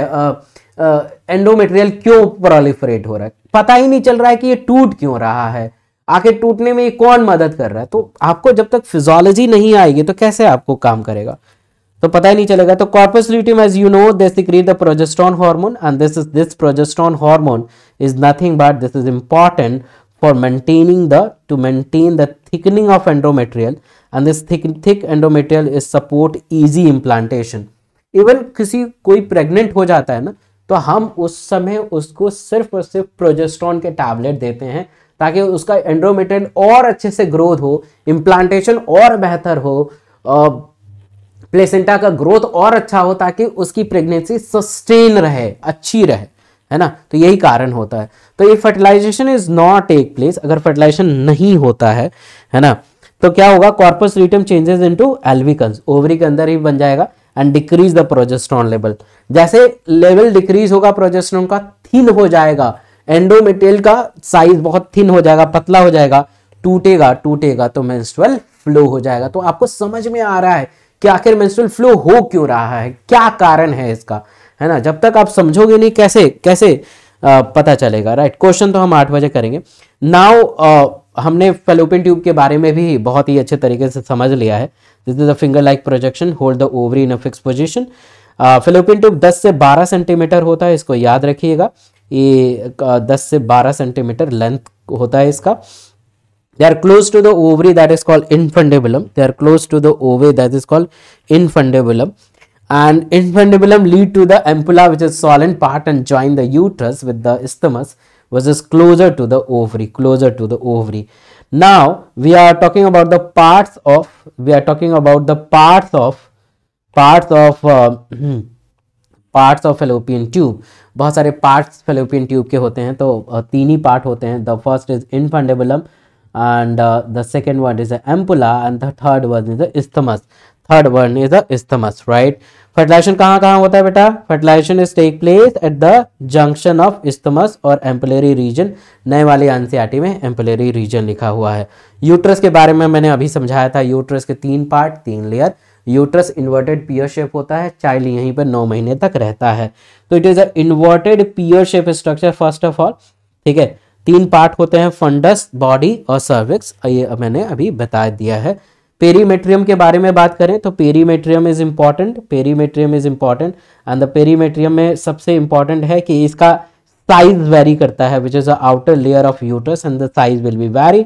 Speaker 1: एंडोमेटेरियल एंडो क्यों प्रोलिफरेट हो रहा है पता ही नहीं चल रहा है कि ये टूट क्यों रहा है आखिर टूटने में ये कौन मदद कर रहा है तो आपको जब तक फिजोलॉजी नहीं आएगी तो कैसे आपको काम करेगा तो पता ही नहीं चलेगा तो corpus luteum as you know this secrete the progesterone hormone and this is this progesterone hormone is nothing but this is important for maintaining the to maintain the thickening of endometrial and this thick thick endometrial is support easy implantation even किसी कोई pregnant हो जाता है ना तो हम उस समय उसको सिर्फ और सिर्फ प्रोजेस्ट्रॉन के टैबलेट देते हैं ताकि उसका एंड्रोमेटेरियल और अच्छे से ग्रोथ हो इम्प्लांटेशन और बेहतर हो प्लेसेंटा का ग्रोथ और अच्छा हो ताकि उसकी प्रेगनेंसी सस्टेन रहे अच्छी रहे है ना तो यही कारण होता है तो ये fertilisation is not take place अगर फर्टिलाइजेशन नहीं होता है है ना तो क्या होगा कॉर्पस रिटम चेंजेस इनटू एल्विकन्स ओवरी के अंदर ही बन जाएगा and decrease the progesterone level जैसे लेवल डिक्रीज होगा प्रोजेस्ट्रॉन का थिन हो जाएगा एंडोमेटेल का साइज बहुत थिन हो जाएगा पतला हो जाएगा टूटेगा टूटेगा तो मेंस्ट्रुअल फ्लो हो जाएगा तो आपको समझ में आ रहा है कि आखिर मेंस्ट्रुअल फ्लो हो क्यों रहा है क्या कारण है इसका है ना जब तक आप समझोगे नहीं कैसे कैसे आ, पता चलेगा राइट क्वेश्चन तो हम आठ बजे करेंगे नाउ हमने फेलोपिन ट्यूब के बारे में भी बहुत ही अच्छे तरीके से समझ लिया है this is the finger like projection hold the ovary in a fix position fallopian tube 10 से 12 सेंटीमीटर होता है इसको याद रखिएगा ये 10 से 12 सेंटीमीटर लेंथ होता है इसका They are close to the ovary that is called infundibulum. They are close to the ovary that is called infundibulum. And infundibulum lead to the ampulla which is solid part and join the uterus with the isthmus which is closer to the ovary, closer to the ovary. Now we are talking about the parts of, we are talking about the parts of, parts of, uh, of fallopian tube. Tube बहुत सारे parts fallopian tube के होते हैं तो uh, तीन ही part होते हैं the first is infundibulum and uh, the second one is the ampulla and the third one is the isthmus third one is the isthmus right fertilization kahan kahan hota hai beta fertilization is take place at the junction of isthmus or ampullary region नए वाले NCERT में ampullary region लिखा हुआ है uterus के बारे में मैंने अभी समझाया था यूट्रस के तीन पार्ट तीन layer uterus inverted pear shape होता है चाइल्ड यहीं पर नौ महीने तक रहता है तो it is a inverted pear shape structure first of all ठीक है तीन पार्ट होते हैं फंडस बॉडी और सर्विक्स ये मैंने अभी बता दिया है पेरीमेट्रियम के बारे में बात करें तो perimetrium is important perimetrium is important and the perimetrium में सबसे इम्पॉर्टेंट है कि इसका साइज वेरी करता है which is the outer layer of uterus and the size will be vary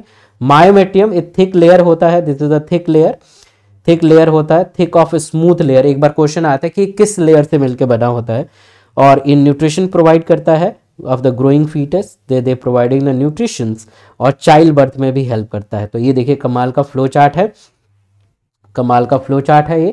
Speaker 1: myometrium एक थिक लेयर होता है this is a thick layer thick layer होता है थिक ऑफ स्मूथ लेयर एक बार क्वेश्चन आता है कि किस लेयर से मिलकर बना होता है और इन न्यूट्रिशन प्रोवाइड करता है of the growing fetus they they providing the nutritions और child birth में भी help करता है तो ये देखिए कमाल का flow chart है कमाल का flow chart है ये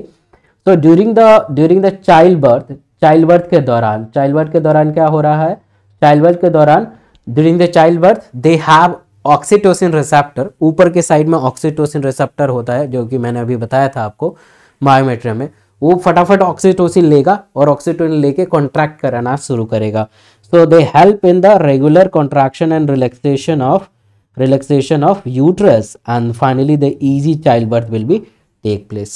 Speaker 1: तो during the during the child birth child birth के दौरान चाइल्ड बर्थ के दौरान क्या हो रहा है चाइल्ड बर्थ के दौरान during the child birth they have oxytocin receptor ऊपर के साइड में ऑक्सीटोसिन रिसेप्टर होता है जो कि मैंने अभी बताया था आपको मायोमेट्रिया में वो फटाफट ऑक्सीटोसिन लेगा और ऑक्सीटोसिन लेके कॉन्ट्रैक्ट कराना शुरू करेगा So they help in the regular contraction and relaxation of relaxation of uterus and finally the easy childbirth will be take place.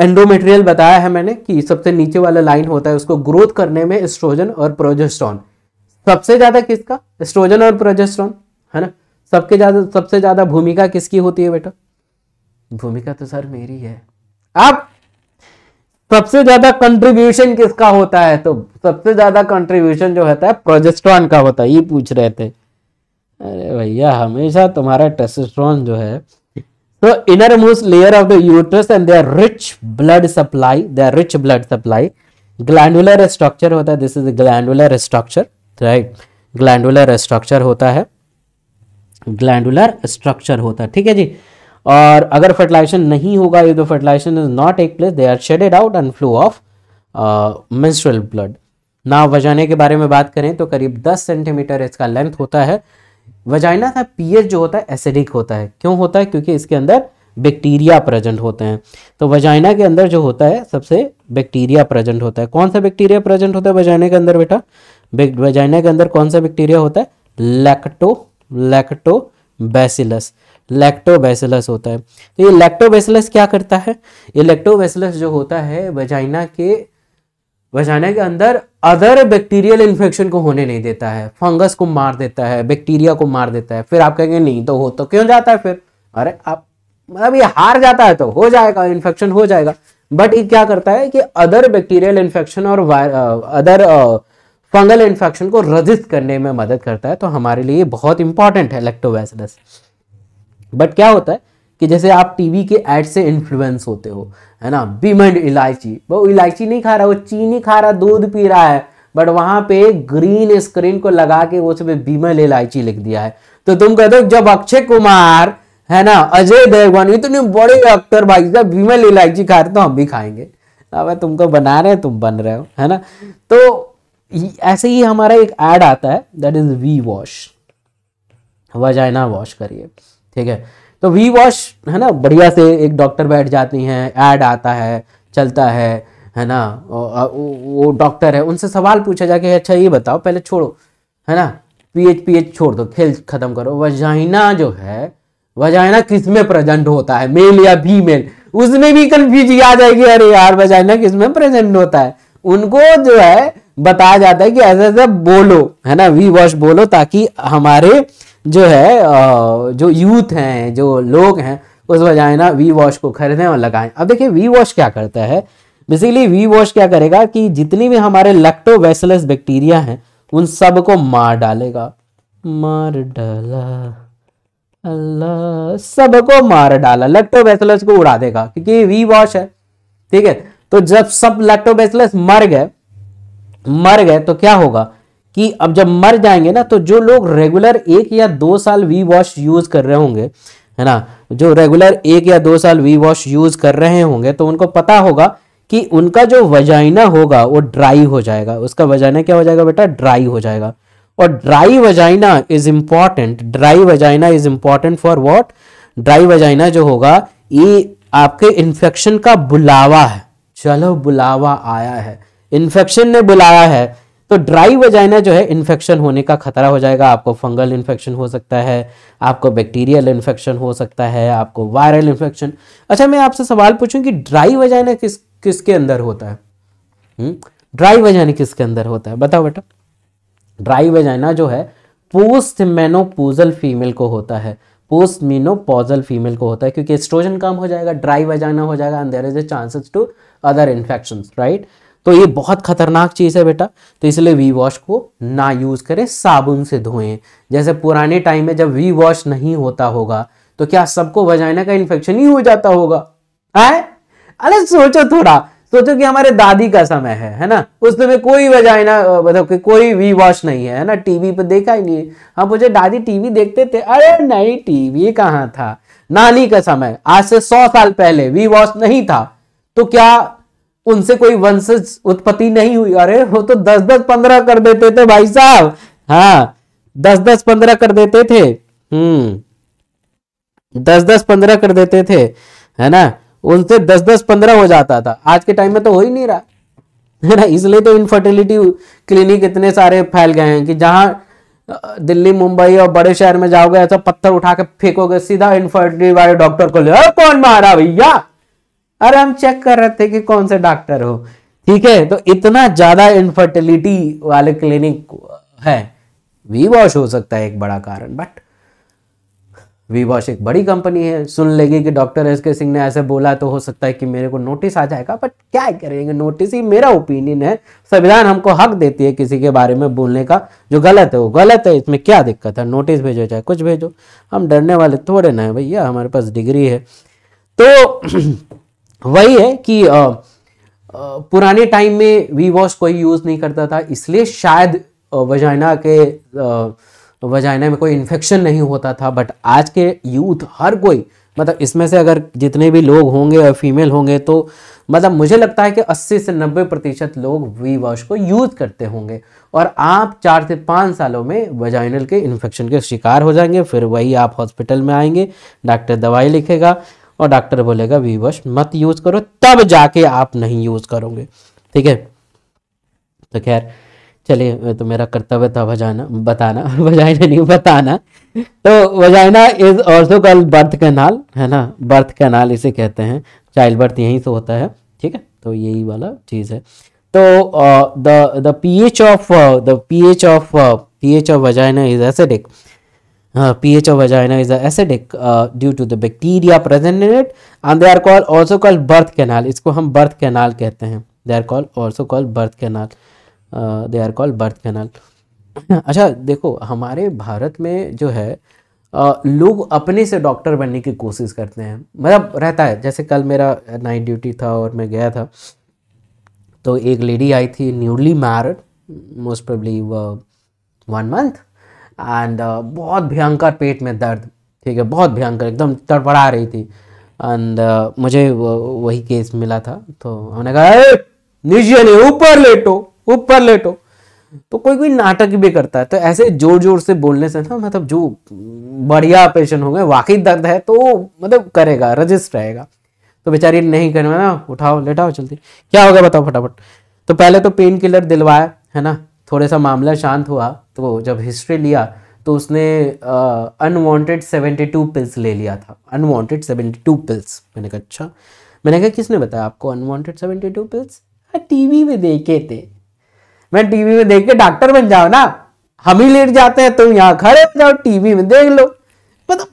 Speaker 1: Endometrial बताया है मैंने कि सबसे नीचे वाला लाइन होता है उसको ग्रोथ करने में एस्ट्रोजन और प्रोजेस्ट्रॉन सबसे ज्यादा किसका एस्ट्रोजन और प्रोजेस्ट्रॉन है ना सबके ज्यादा सबसे ज्यादा भूमिका किसकी होती है बेटा भूमिका तो सर मेरी है आप सबसे ज्यादा कंट्रीब्यूशन किसका होता है तो सबसे ज्यादा कंट्रीब्यूशन जो होता है प्रोजेस्ट्रॉन का होता है ये पूछ रहे थे अरे भैया हमेशा तुम्हारा टेस्टोस्टेरोन जो है तो innermost layer of the uterus and there rich blood supply there rich blood supply glandular structure होता है this is glandular structure right glandular structure होता है ग्लैंडुलर स्ट्रक्चर होता है ठीक है जी और अगर फर्टिलाइजेशन नहीं होगा if the fertilisation is not take place they are shedded out and flow of menstrual blood ना वजाने के बारे में बात करें तो करीब 10 सेंटीमीटर इसका लेंथ होता है वजाइना का पीएच जो होता है एसिडिक होता है क्यों होता है क्योंकि इसके अंदर बैक्टीरिया प्रेजेंट होते हैं तो वजाइना के अंदर जो होता है सबसे बैक्टीरिया प्रेजेंट होता है कौन सा बैक्टीरिया प्रेजेंट होता है वजाइना के अंदर बेटा वजाइना के अंदर कौन सा बैक्टीरिया होता है लैक्टो लैक्टो बैसिलस लैक्टोबैसिलस होता है तो ये लैक्टोबैसिलस क्या करता है ये लैक्टोबैसिलस जो होता है वजाइना के वजाइना के अंदर अदर बैक्टीरियल इन्फेक्शन को होने नहीं देता है फंगस को मार देता है बैक्टीरिया को मार देता है फिर आप कहेंगे नहीं तो हो तो क्यों जाता है फिर अरे आप मतलब ये हार जाता है तो हो जाएगा इन्फेक्शन हो जाएगा बट ये क्या करता है कि अदर बैक्टीरियल इन्फेक्शन और अदर फंगल इन्फेक्शन को रजिस्ट करने में मदद करता है तो हमारे लिए बहुत इंपॉर्टेंट है लेक्टोवैसिलस बट क्या होता है कि जैसे आप टीवी के एड से इन्फ्लुएंस होते हो है ना बीमंड इलायची वो इलायची नहीं खा रहा वो चीनी खा रहा दूध पी रहा है बट वहां पे ग्रीन स्क्रीन को लगा के वो सब बीमल इलायची लिख दिया है तो तुम कहते हो जब अक्षय कुमार है ना अजय देवगन इतने बड़े एक्टर भाई साहब बीमल इलायची खा रहे तो हम भी खाएंगे अब तुमको बना रहे तुम बन रहे हो है ना तो ऐसे ही हमारा एक ऐड आता है that is we wash vagina wash करिए ठीक है तो वी वॉश है ना बढ़िया से एक डॉक्टर बैठ जाती हैं ऐड आता है चलता है है ना वो डॉक्टर है उनसे सवाल पूछा जाके अच्छा ये बताओ पहले छोड़ो है ना पीएच पीएच छोड़ दो खेल खत्म करो वजाइना जो है वजाइना किस में प्रेजेंट होता है मेल या फीमेल उसमें भी कन्फ्यूजन आ जाएगी अरे यार वजाइना किस में प्रेजेंट होता है उनको जो है बताया जाता है कि ऐसे ऐसे बोलो है ना वी वॉश बोलो ताकि हमारे जो है जो यूथ हैं जो लोग हैं उस बजाय ना वी वॉश को खरीदें और लगाएं अब देखिए वी वॉश क्या करता है बेसिकली वी वॉश क्या करेगा कि जितनी भी हमारे लैक्टोवैसलस बैक्टीरिया हैं उन सब को मार डालेगा मार डाला अल्लाह सबको मार डाला लैक्टोबैसलस को उड़ा देगा क्योंकि वी वॉश है ठीक है तो जब सब लैक्टोबैसलस मर गए मर गए तो क्या होगा कि अब जब मर जाएंगे ना तो जो लोग रेगुलर एक या दो साल वी वॉश यूज़ कर रहे होंगे है ना जो रेगुलर एक या दो साल वी वॉश यूज़ कर रहे होंगे तो उनको पता होगा कि उनका जो वजाइना होगा वो ड्राई हो जाएगा उसका वजाइना क्या हो जाएगा बेटा ड्राई हो जाएगा और dry vagina is important dry vagina is important for what dry vagina जो होगा ये आपके इन्फेक्शन का बुलावा है चलो बुलावा आया है इन्फेक्शन ने बुलाया है तो ड्राई वजाइना जो है इन्फेक्शन होने का खतरा हो जाएगा आपको फंगल इन्फेक्शन हो सकता है आपको बैक्टीरियल इन्फेक्शन हो सकता है आपको वायरल इन्फेक्शन अच्छा मैं आपसे सवाल पूछूं कि ड्राई वजाइना किस किसके अंदर होता है हम्म? ड्राई वजाइना किसके अंदर होता है बताओ बेटा ड्राई वजाइना जो है पोस्ट मेनोपोजल फीमेल को होता है पोस्ट मीनोपोजल फीमेल को होता है क्योंकि एस्ट्रोजन कम हो जाएगा ड्राई वजाइना हो जाएगा and is a chances to other infection right तो ये बहुत खतरनाक चीज़ है बेटा तो इसलिए वी वॉश को ना यूज़ करें साबुन से धोएं जैसे पुराने टाइम में जब वी वॉश नहीं होता होगा तो क्या सबको वजाइना का इन्फेक्शन ही हो जाता होगा है अरे सोचो थोड़ा सोचो कि हमारे दादी का समय है है ना उस समय कोई वजाइना मतलब कि कोई वी वॉश नहीं है है ना टीवी पर देखा ही नहीं हम पूछे दादी टीवी देखते थे अरे नहीं टीवी कहाँ था नानी का समय आज से सौ साल पहले वी वॉश नहीं था तो क्या उनसे कोई वंशज उत्पत्ति नहीं हुई अरे वो तो दस दस पंद्रह कर देते थे भाई साहब हाँ दस दस पंद्रह कर देते थे हम्म दस दस पंद्रह कर देते थे है ना उनसे दस दस पंद्रह हो जाता था आज के टाइम में तो हो ही नहीं रहा है ना इसलिए तो इनफर्टिलिटी क्लिनिक इतने सारे फैल गए हैं कि जहाँ दिल्ली मुंबई और बड़े शहर में जाओगे ऐसा पत्थर उठा के फेंकोगे सीधा इनफर्टिलिटी वाले डॉक्टर को ले कौन मारा भैया अरे हम चेक कर रहे थे कि कौन से डॉक्टर हो ठीक है तो इतना ज्यादा इनफर्टिलिटी वाले क्लिनिक है वी वॉश हो सकता है एक बड़ा कारण बट वी वॉश एक बड़ी कंपनी है सुन लेगी कि डॉक्टर एस के सिंह ने ऐसे बोला तो हो सकता है कि मेरे को नोटिस आ जाएगा बट क्या करेंगे नोटिस ही मेरा ओपिनियन है संविधान हमको हक देती है किसी के बारे में बोलने का जो गलत है वो गलत है इसमें क्या दिक्कत है नोटिस भेजो चाहे कुछ भेजो हम डरने वाले थोड़े ना है भैया हमारे पास डिग्री है तो वही है कि आ, आ, पुराने टाइम में वी वॉश कोई यूज़ नहीं करता था इसलिए शायद वजाइना के वजाइना में कोई इन्फेक्शन नहीं होता था बट आज के यूथ हर कोई मतलब इसमें से अगर जितने भी लोग होंगे और फीमेल होंगे तो मतलब मुझे लगता है कि 80 से 90 प्रतिशत लोग वी वॉश को यूज़ करते होंगे और आप चार से पाँच सालों में वजाइनल के इन्फेक्शन के शिकार हो जाएंगे फिर वही आप हॉस्पिटल में आएंगे डॉक्टर दवाई लिखेगा और डॉक्टर बोलेगा वॉश मत यूज करो तब जाके आप नहीं यूज करोगे ठीक है तो खैर चलिए तो मेरा कर्तव्य था बजाना बताना वजाइना नहीं बताना तो vagina is also call birth canal है ना बर्थ कैनाल इसे कहते हैं चाइल्ड बर्थ यहीं से होता है ठीक है तो यही वाला चीज़ है तो the P H of the H of H of vagina is acidic Uh, pH of vagina is acidic uh, due to the bacteria present in it and they are called also called birth canal इसको हम birth canal कहते हैं they are called also called birth canal uh, they are called birth canal अच्छा देखो हमारे भारत में जो है आ, लोग अपने से डॉक्टर बनने की कोशिश करते हैं मतलब रहता है जैसे कल मेरा नाइट ड्यूटी था और मैं गया था तो एक लेडी आई थी newly married most probably one month and uh, बहुत भयंकर पेट में दर्द ठीक है बहुत भयंकर एकदम तड़बड़ा रही थी एंड uh, मुझे वही केस मिला था तो हमने कहा नीचे नहीं ऊपर लेटो ऊपर लेटो तो कोई कोई नाटक भी करता है तो ऐसे जोर जोर से बोलने से ना मतलब जो बढ़िया पेशेंट हो गए वाकई दर्द है तो मतलब करेगा रजिस्ट रहेगा तो बेचारी नहीं करना ना उठाओ लेटाओ चलती क्या हो गया बताओ फटाफट तो पहले तो पेन किलर दिलवाया है ना थोड़ा सा मामला शांत हुआ तो जब हिस्ट्री लिया तो उसने अनवांटेड सेवेंटी टू पिल्स ले लिया था अनवांटेड सेवेंटी टू पिल्स मैंने कहा अच्छा मैंने कहा किसने बताया आपको अनवांटेड सेवेंटी टू पिल्स हाँ टीवी में देखे थे मैं टीवी में देख के डॉक्टर बन जाओ ना हम ही लेट जाते हैं तुम यहाँ खड़े हो जाओ टीवी में देख लो मतलब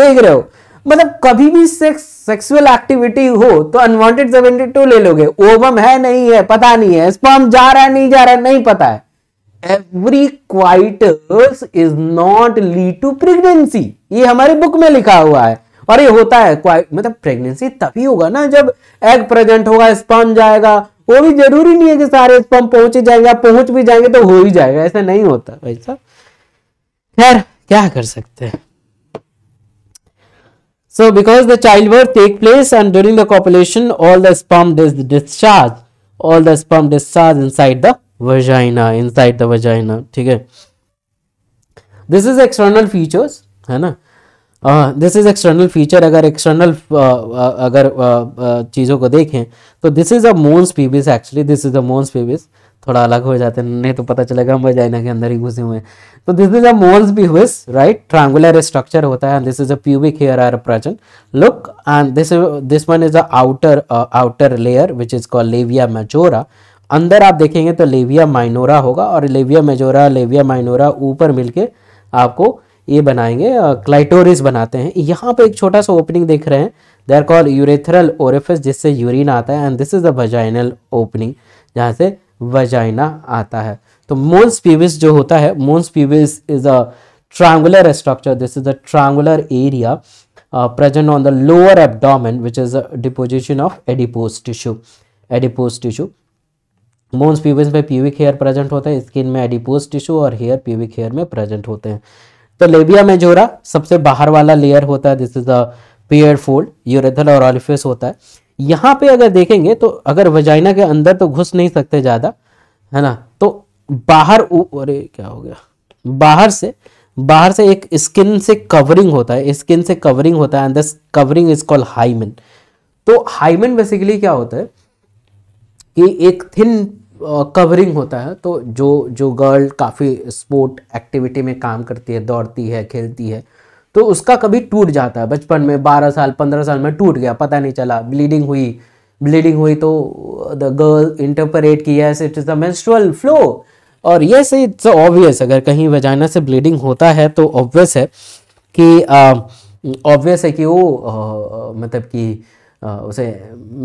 Speaker 1: देख रहे हो मतलब कभी भी सेक्स सेक्सुअल एक्टिविटी हो तो अनवांटेड टू ले लोगे ओवम है नहीं है पता नहीं है स्पर्म जा रहा है नहीं जा रहा है नहीं पता है every coitus is not lead to pregnancy ये हमारी बुक में लिखा हुआ है और ये होता है मतलब प्रेगनेंसी तभी होगा ना जब एग प्रेजेंट होगा स्पर्म जाएगा वो भी जरूरी नहीं है कि सारे स्पर्म पहुंच जाएंगे पहुंच भी जाएंगे तो हो ही जाएगा ऐसा नहीं होता भाई साहब खैर क्या कर सकते हैं So, because the childbirth take place and during the copulation all the sperm is discharged, all the sperm discharge inside the vagina, inside the vagina, okay. This is external features, है ना? दिस इज एक्सटर्नल फीचर अगर external uh, uh, अगर uh, चीज़ों को देखें तो this is a mons pubis actually this is a mons pubis थोड़ा अलग हो जाते हैं नहीं तो पता चलेगा हम वजाइना के अंदर ही घुसे हुए हैं तो this is a mons pubis right triangular structure होता है and this is a pubic hair are present look and this this one is a outer outer layer which is call labia majora अंदर आप देखेंगे तो labia minora होगा और labia majora labia minora ऊपर मिलके आपको ये बनाएंगे क्लाइटोरिस uh, बनाते हैं यहाँ पे एक छोटा सा ओपनिंग देख रहे हैं they are call urethral orifice जिससे यूरिन आता है and this is the vaginal opening जहाँ से वजाइना आता है तो मोन्स पीविस जो होता है mons pubis is a triangular structure this is a triangular area present on the lower lower which is a deposition of adipose tissue adipose tissue mons pubis में pubic hair present होता है skin में adipose tissue और hair pubic hair में present होते हैं तो लेबिया में जोरा सबसे बाहर वाला लेयर होता है this is a pair fold urethral और ऑलिफेस होता है यहाँ पे अगर देखेंगे तो अगर वजाइना के अंदर तो घुस नहीं सकते ज़्यादा है ना तो बाहर अरे क्या हो गया बाहर से बाहर से एक स्किन से कवरिंग होता है स्किन से कवरिंग होता है and this covering is called hymen तो हाइमन बेसिकली क्या होता है कि एक थिन कवरिंग होता है तो जो जो गर्ल काफ़ी स्पोर्ट एक्टिविटी में काम करती है दौड़ती है खेलती है तो उसका कभी टूट जाता है बचपन में बारह साल पंद्रह साल में टूट गया पता नहीं चला ब्लीडिंग हुई ब्लीडिंग हुई तो द गर्ल इंटरपरेट किया it is the menstrual flow और यस इट्स ऑब्वियस अगर कहीं वजाइना से ब्लीडिंग होता है तो ऑब्वियस है कि ऑब्वियस है कि वो आ, मतलब कि उसे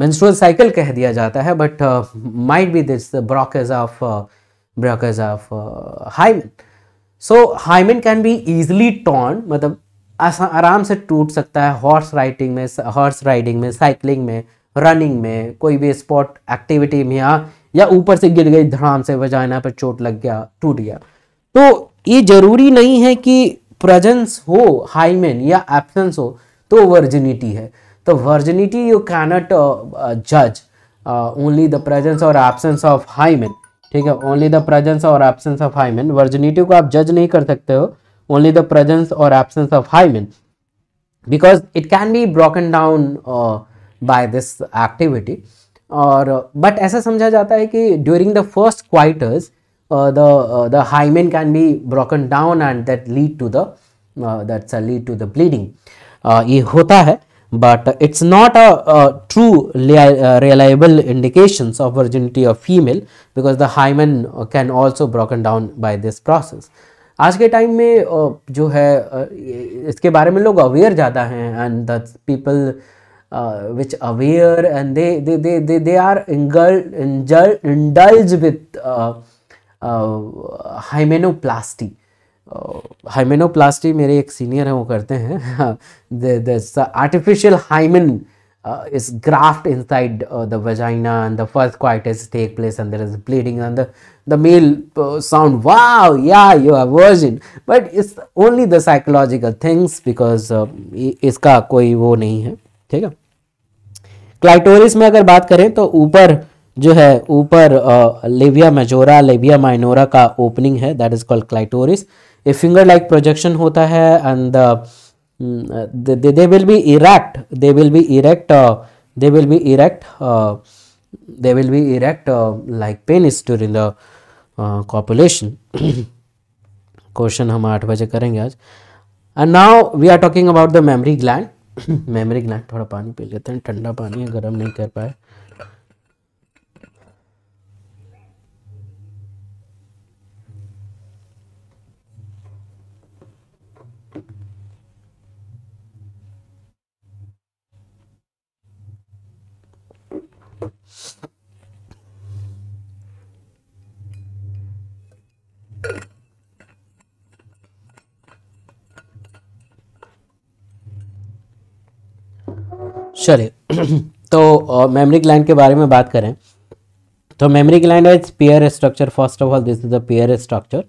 Speaker 1: मेंस्ट्रुअल साइकिल कह दिया जाता है but might be this blockage of blockage of hymen so hymen can be easily torn मतलब आराम से टूट सकता है हॉर्स राइडिंग में हॉर्स राइडिंग में साइकिलिंग में रनिंग में कोई भी स्पोर्ट एक्टिविटी में या या ऊपर से गिर गई धड़ाम से वजाइना पर चोट लग गया टूट गया तो ये जरूरी नहीं है कि प्रेजेंस हो हाईमेन या एब्सेंस हो तो वर्जिनिटी है तो वर्जिनिटी यू कैनट जज ओनली द प्रेजेंस और एब्सेंस ऑफ हाईमेन ठीक है ओनली द प्रेजेंस और एब्सेंस ऑफ हाईमेन वर्जिनिटी को आप जज नहीं कर सकते हो only the presence or absence of hymen because it can be broken down uh, by this activity और बट uh, ऐसा समझा जाता during the first quarters, uh, the coitus the the hymen can be broken down and that lead to the that's lead to the bleeding ये होता है but it's not a, a true uh, reliable indications of virginity of female because the hymen can also broken down by this process. आज के time में जो है इसके बारे में लोग अवेयर ज़्यादा हैं and the people which aware and they they they they are indulge with hymenoplasty hymenoplasty मेरे एक सीनियर हैं वो करते हैं artificial hymen uh, is graft inside uh, the vagina and the first coitus take place and there is bleeding and the, the male uh, sound wow yeah you are virgin but it's only the psychological things because uh, इसका कोई वो नहीं है ठीक है clitoris में अगर बात करें तो ऊपर जो है ऊपर लेविया मेजोरा लेविया माइनोरा का ओपनिंग है that is called clitoris a finger like projection होता है and they, they, will be erect they will be erect uh, they will be erect uh, they will be erect uh, like penis during the uh, copulation question हम आठ बजे करेंगे आज and now we are talking about the mammary gland mammary gland थोड़ा पानी P लेते हैं ठंडा पानी है गर्म नहीं कर पाए चलिए तो मेमोरी ग्लैंड के बारे में बात करें तो mammary gland is pair structure first of all this is the pair structure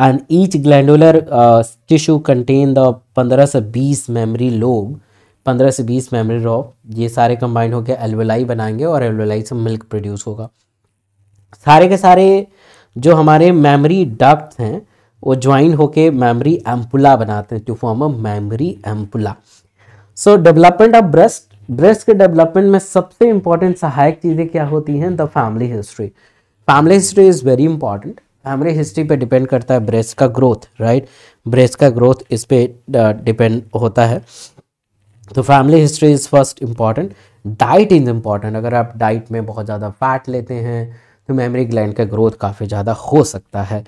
Speaker 1: and each glandular tissue contain the पंद्रह से बीस मेमोरी लोब पंद्रह से बीस मेमोरी रॉब ये सारे कंबाइंड होकर एलवेलाई बनाएंगे और एलवेलाई से मिल्क प्रोड्यूस होगा सारे के सारे uh, जो हमारे मेमोरी डक्ट हैं वो ज्वाइन होके मेमोरी एम्पुला बनाते हैं to form a mammary ampulla so development of breast breast के डेवलपमेंट में सबसे इंपॉर्टेंट सहायक चीज़ें क्या होती हैं the family history family history is very important family history पे डिपेंड करता है ब्रेस्ट का ग्रोथ राइट ब्रेस्ट का ग्रोथ इस पे डिपेंड uh, होता है तो family history is first important diet is important अगर आप डाइट में बहुत ज़्यादा फैट लेते हैं तो मेमरी ग्लैंड का ग्रोथ काफ़ी ज़्यादा हो सकता है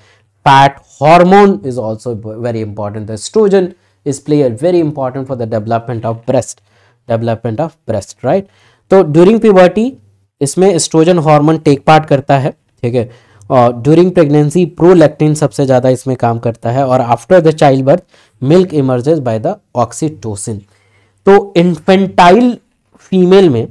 Speaker 1: fat hormone is also very important the oestrogen is play very important for the development of breast development of breast right तो ड्यूरिंग प्यूबर्टी इसमें एस्ट्रोजन हार्मोन टेक पार्ट करता है ठीक है और ड्यूरिंग प्रेगनेंसी प्रोलैक्टिन सबसे ज़्यादा इसमें काम करता है और after the child birth milk emerges by the oxytocin तो इन्फेंटाइल फीमेल में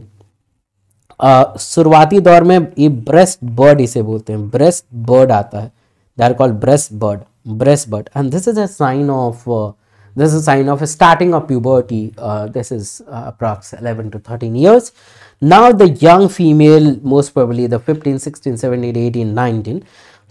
Speaker 1: शुरुआती दौर में ये ब्रेस्ट बर्ड इसे बोलते हैं ब्रेस्ट बर्ड आता है they are called breast bud breast bud and this is a sign of this is sign of starting of puberty this is approx eleven to thirteen years now the young female most probably the fifteen sixteen seventeen eighteen nineteen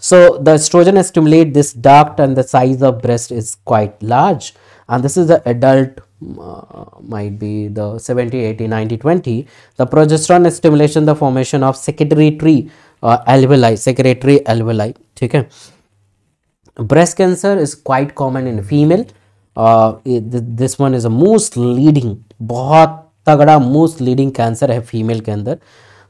Speaker 1: so the oestrogen stimulate this dark and the size of breast is quite large and this is the adult might be the 70 80 90 20 the progesterone stimulation the formation of secretory tree uh, alveoli secretory alveoli okay breast cancer is quite common in female uh, it, this one is a most leading बहुत तगड़ा most leading cancer है female के अंदर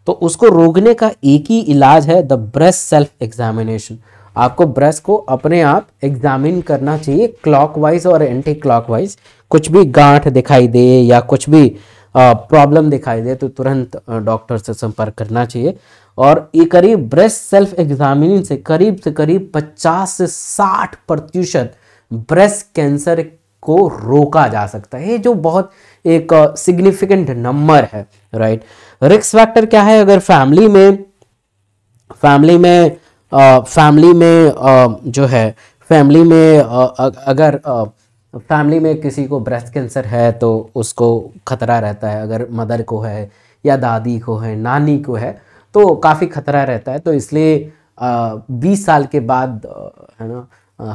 Speaker 1: तो उसको रोकने का एक ही इलाज है द ब्रेस्ट सेल्फ एग्जामिनेशन आपको ब्रेस्ट को अपने आप एग्जामिन करना चाहिए क्लॉकवाइज और एंटी क्लॉकवाइज कुछ भी गांठ दिखाई दे या कुछ भी प्रॉब्लम दिखाई दे तो तुरंत डॉक्टर से संपर्क करना चाहिए और ये करीब ब्रेस्ट सेल्फ एग्जामिनिंग से करीब से करीब 50 से 60 प्रतिशत ब्रेस्ट कैंसर को रोका जा सकता है ये जो बहुत एक सिग्निफिकेंट नंबर है राइट रिक्स फैक्टर क्या है अगर फैमिली में फैमिली में आ, फैमिली में आ, जो है फैमिली में आ, अगर तो फैमिली में किसी को ब्रेस्ट कैंसर है तो उसको खतरा रहता है अगर मदर को है या दादी को है नानी को है तो काफ़ी खतरा रहता है तो इसलिए बीस साल के बाद है ना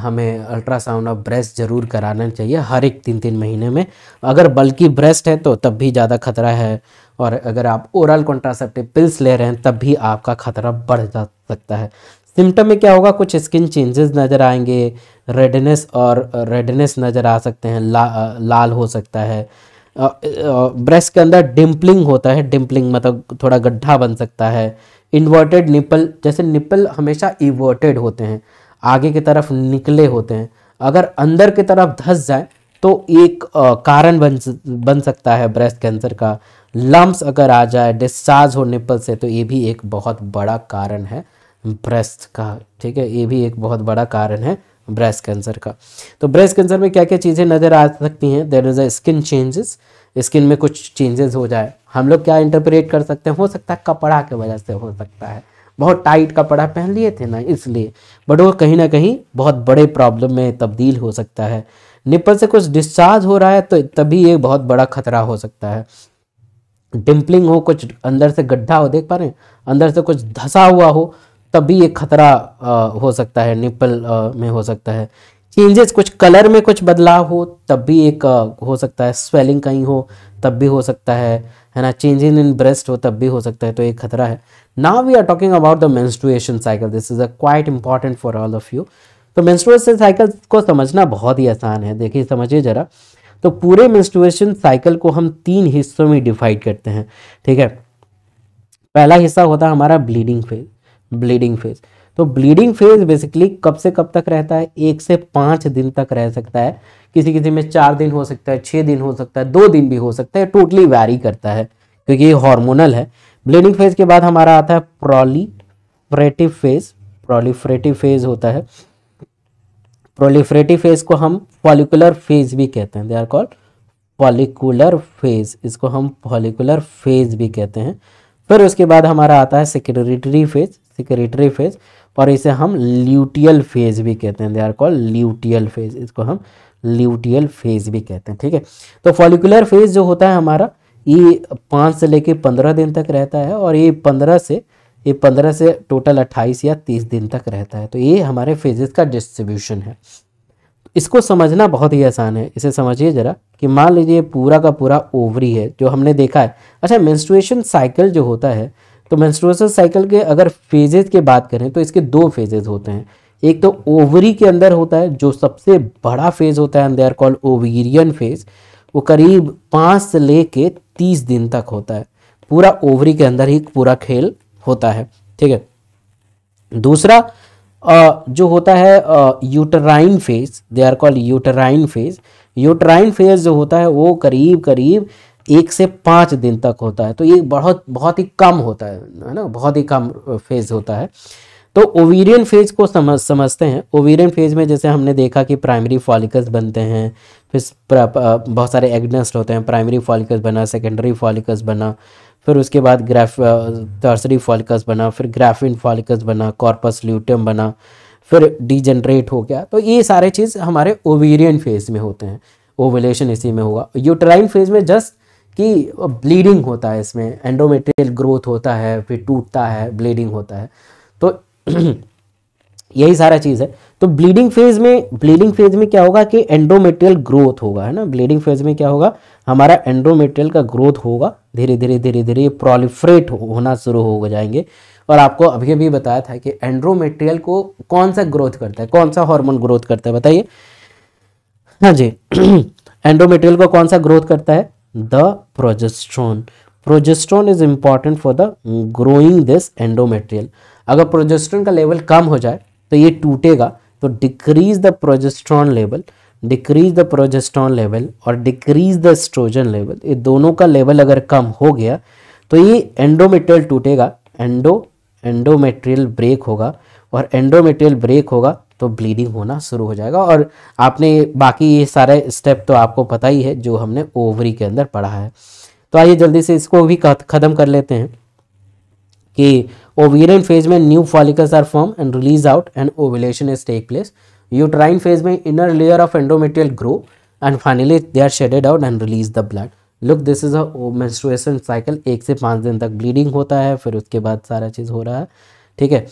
Speaker 1: हमें अल्ट्रासाउंड ऑफ ब्रेस्ट ज़रूर कराना चाहिए हर एक तीन तीन महीने में अगर बल्कि ब्रेस्ट है तो तब भी ज़्यादा खतरा है और अगर आप ओरल कॉन्ट्रासेप्टिव पिल्स ले रहे हैं तब भी आपका खतरा बढ़ जा सकता है सिम्टम में क्या होगा कुछ स्किन चेंजेस नज़र आएंगे रेडनेस और रेडनेस नज़र आ सकते हैं ला, लाल हो सकता है ब्रेस्ट के अंदर डिम्पलिंग होता है डिम्पलिंग मतलब थोड़ा गड्ढा बन सकता है इन्वर्टेड निपल जैसे निपल हमेशा इवर्टेड होते हैं आगे की तरफ निकले होते हैं अगर अंदर की तरफ धस जाए तो एक कारण बन बन सकता है ब्रेस्ट कैंसर का लम्ब्स अगर आ जाए डिस्चार्ज हो निपल से तो ये भी एक बहुत बड़ा कारण है ब्रेस्ट का ठीक है ये भी एक बहुत बड़ा कारण है ब्रेस्ट कैंसर का तो ब्रेस्ट कैंसर में क्या क्या चीज़ें नज़र आ सकती हैं there is a skin changes skin में कुछ चेंजेस हो जाए हम लोग क्या इंटरप्रेट कर सकते हैं हो सकता है कपड़ा के वजह से हो सकता है बहुत टाइट कपड़ा पहन लिए थे ना इसलिए बट वो कहीं ना कहीं बहुत बड़े प्रॉब्लम में तब्दील हो सकता है निपल से कुछ डिस्चार्ज हो रहा है तो तभी ये बहुत बड़ा खतरा हो सकता है डिम्पलिंग हो कुछ अंदर से गड्ढा हो देख पा रहे हैं अंदर से कुछ धंसा हुआ हो तब भी ये खतरा हो सकता है निप्पल में हो सकता है चेंजेस कुछ कलर में कुछ बदलाव हो तब भी एक हो सकता है स्वेलिंग कहीं हो तब भी हो सकता है है ना चेंजिंग इन ब्रेस्ट हो तब भी हो सकता है तो एक खतरा है now we are talking about the menstruation cycle this is a quite important for all of you तो मेंस्ट्रुएशन साइकिल को समझना बहुत ही आसान है देखिए समझिए ज़रा तो पूरे मेंस्ट्रुएशन साइकिल को हम तीन हिस्सों में डिवाइड करते हैं ठीक है पहला हिस्सा होता है हमारा ब्लीडिंग फेज ब्लीडिंग फेज तो ब्लीडिंग फेज बेसिकली कब से कब तक रहता है एक से पाँच दिन तक रह सकता है किसी किसी में चार दिन हो सकता है छः दिन हो सकता है दो दिन भी हो सकता है टोटली वैरी करता है क्योंकि ये हॉर्मोनल है ब्लीडिंग फेज के बाद हमारा आता है प्रोलीफ्रेटिव फेज प्रोलीफ्रेटिव फेज होता है प्रोलीफ्रेटिव फेज को हम फॉलिकुलर फेज भी कहते हैं they are called follicular phase इसको हम फॉलिकुलर फेज भी कहते हैं फिर उसके बाद हमारा आता है सेक्रेटरी फेज सिक्रेटरी फेज और इसे हम ल्यूटियल फेज भी कहते हैं they are called luteal phase इसको हम ल्यूटियल फेज भी कहते हैं ठीक है तो फॉलिकुलर फेज जो होता है हमारा ये पाँच से लेके पंद्रह दिन तक रहता है और ये पंद्रह से ये पंद्रह से टोटल अट्ठाईस या तीस दिन तक रहता है तो ये हमारे फेजेस का डिस्ट्रीब्यूशन है इसको समझना बहुत ही आसान है इसे समझिए ज़रा कि मान लीजिए पूरा का पूरा ओवरी है जो हमने देखा है अच्छा मेंस्ट्रुएशन साइकिल जो होता है तो मैंस्ट्रोसल साइकिल के अगर फेजेज की बात करें तो इसके दो फेजेज होते हैं एक तो ओवरी के अंदर होता है जो सबसे बड़ा फेज होता है दे आर ओवीरियन फेज वो करीब पाँच से ले कर तीस दिन तक होता है पूरा ओवरी के अंदर ही पूरा खेल होता है ठीक है दूसरा जो होता है uterine phase they are call uterine phase uterine phase जो होता है वो करीब करीब एक से पाँच दिन तक होता है तो ये बहुत बहुत ही कम होता है है ना बहुत ही कम फेज होता है तो ओवीरियन फेज को समझ समझते हैं ओवीरियन फेज में जैसे हमने देखा कि प्राइमरी फॉलिकल्स बनते हैं फिर बहुत सारे एग्नेस्ट होते हैं प्राइमरी फॉलिकल्स बना सेकेंडरी फॉलिकल्स बना फिर उसके बाद ग्राफ टर्सरी फॉलिकल्स बना फिर ग्राफिन फॉलिकल्स बना कॉर्पस ल्यूटम बना फिर डिजनरेट हो गया तो ये सारे चीज़ हमारे ओवेरियन फेज में होते हैं ओवलेशन इसी में हुआ यूटराइन फेज में जस्ट कि ब्लीडिंग होता है इसमें एंडोमेट्रियल ग्रोथ होता है फिर टूटता है ब्लीडिंग होता है तो यही सारा चीज़ है तो ब्लीडिंग फेज में ब्लीडिंग फेज में क्या होगा कि एंडोमेट्रियल ग्रोथ होगा है ना ब्लीडिंग फेज में क्या होगा हमारा एंडोमेट्रियल का ग्रोथ होगा धीरे धीरे धीरे धीरे प्रोलिफ्रेट होना शुरू हो जाएंगे और आपको अभी अभी बताया था कि एंड्रोमेट्रियल को कौन सा ग्रोथ करता है कौन सा हार्मोन ग्रोथ करता है बताइए हाँ जी एंड्रोमेट्रियल को कौन सा ग्रोथ करता है the progesterone progesterone is important for the growing this endometrial अगर प्रोजेस्ट्रॉन का लेवल कम हो जाए तो ये टूटेगा तो decrease the progesterone level decrease the progesterone level और डिक्रीज द स्ट्रोजन लेवल ये दोनों का लेवल अगर कम हो गया तो ये एंडोमेट्रियल टूटेगा एंडो एंडोमेट्रियल ब्रेक होगा और एंडोमेटेरियल ब्रेक होगा तो ब्लीडिंग होना शुरू हो जाएगा और आपने बाकी ये सारे स्टेप तो आपको पता ही है जो हमने ओवरी के अंदर पढ़ा है तो आइए जल्दी से इसको भी ख़त्म कर लेते हैं कि ओवेरियन फेज में new follicles are form and release out and ovulation is take place uterine phase में inner layer of endometrial grow and finally they are shedded out and release the blood look this is a cycle एक से पाँच दिन तक bleeding होता है फिर उसके बाद सारा चीज़ हो रहा है ठीक है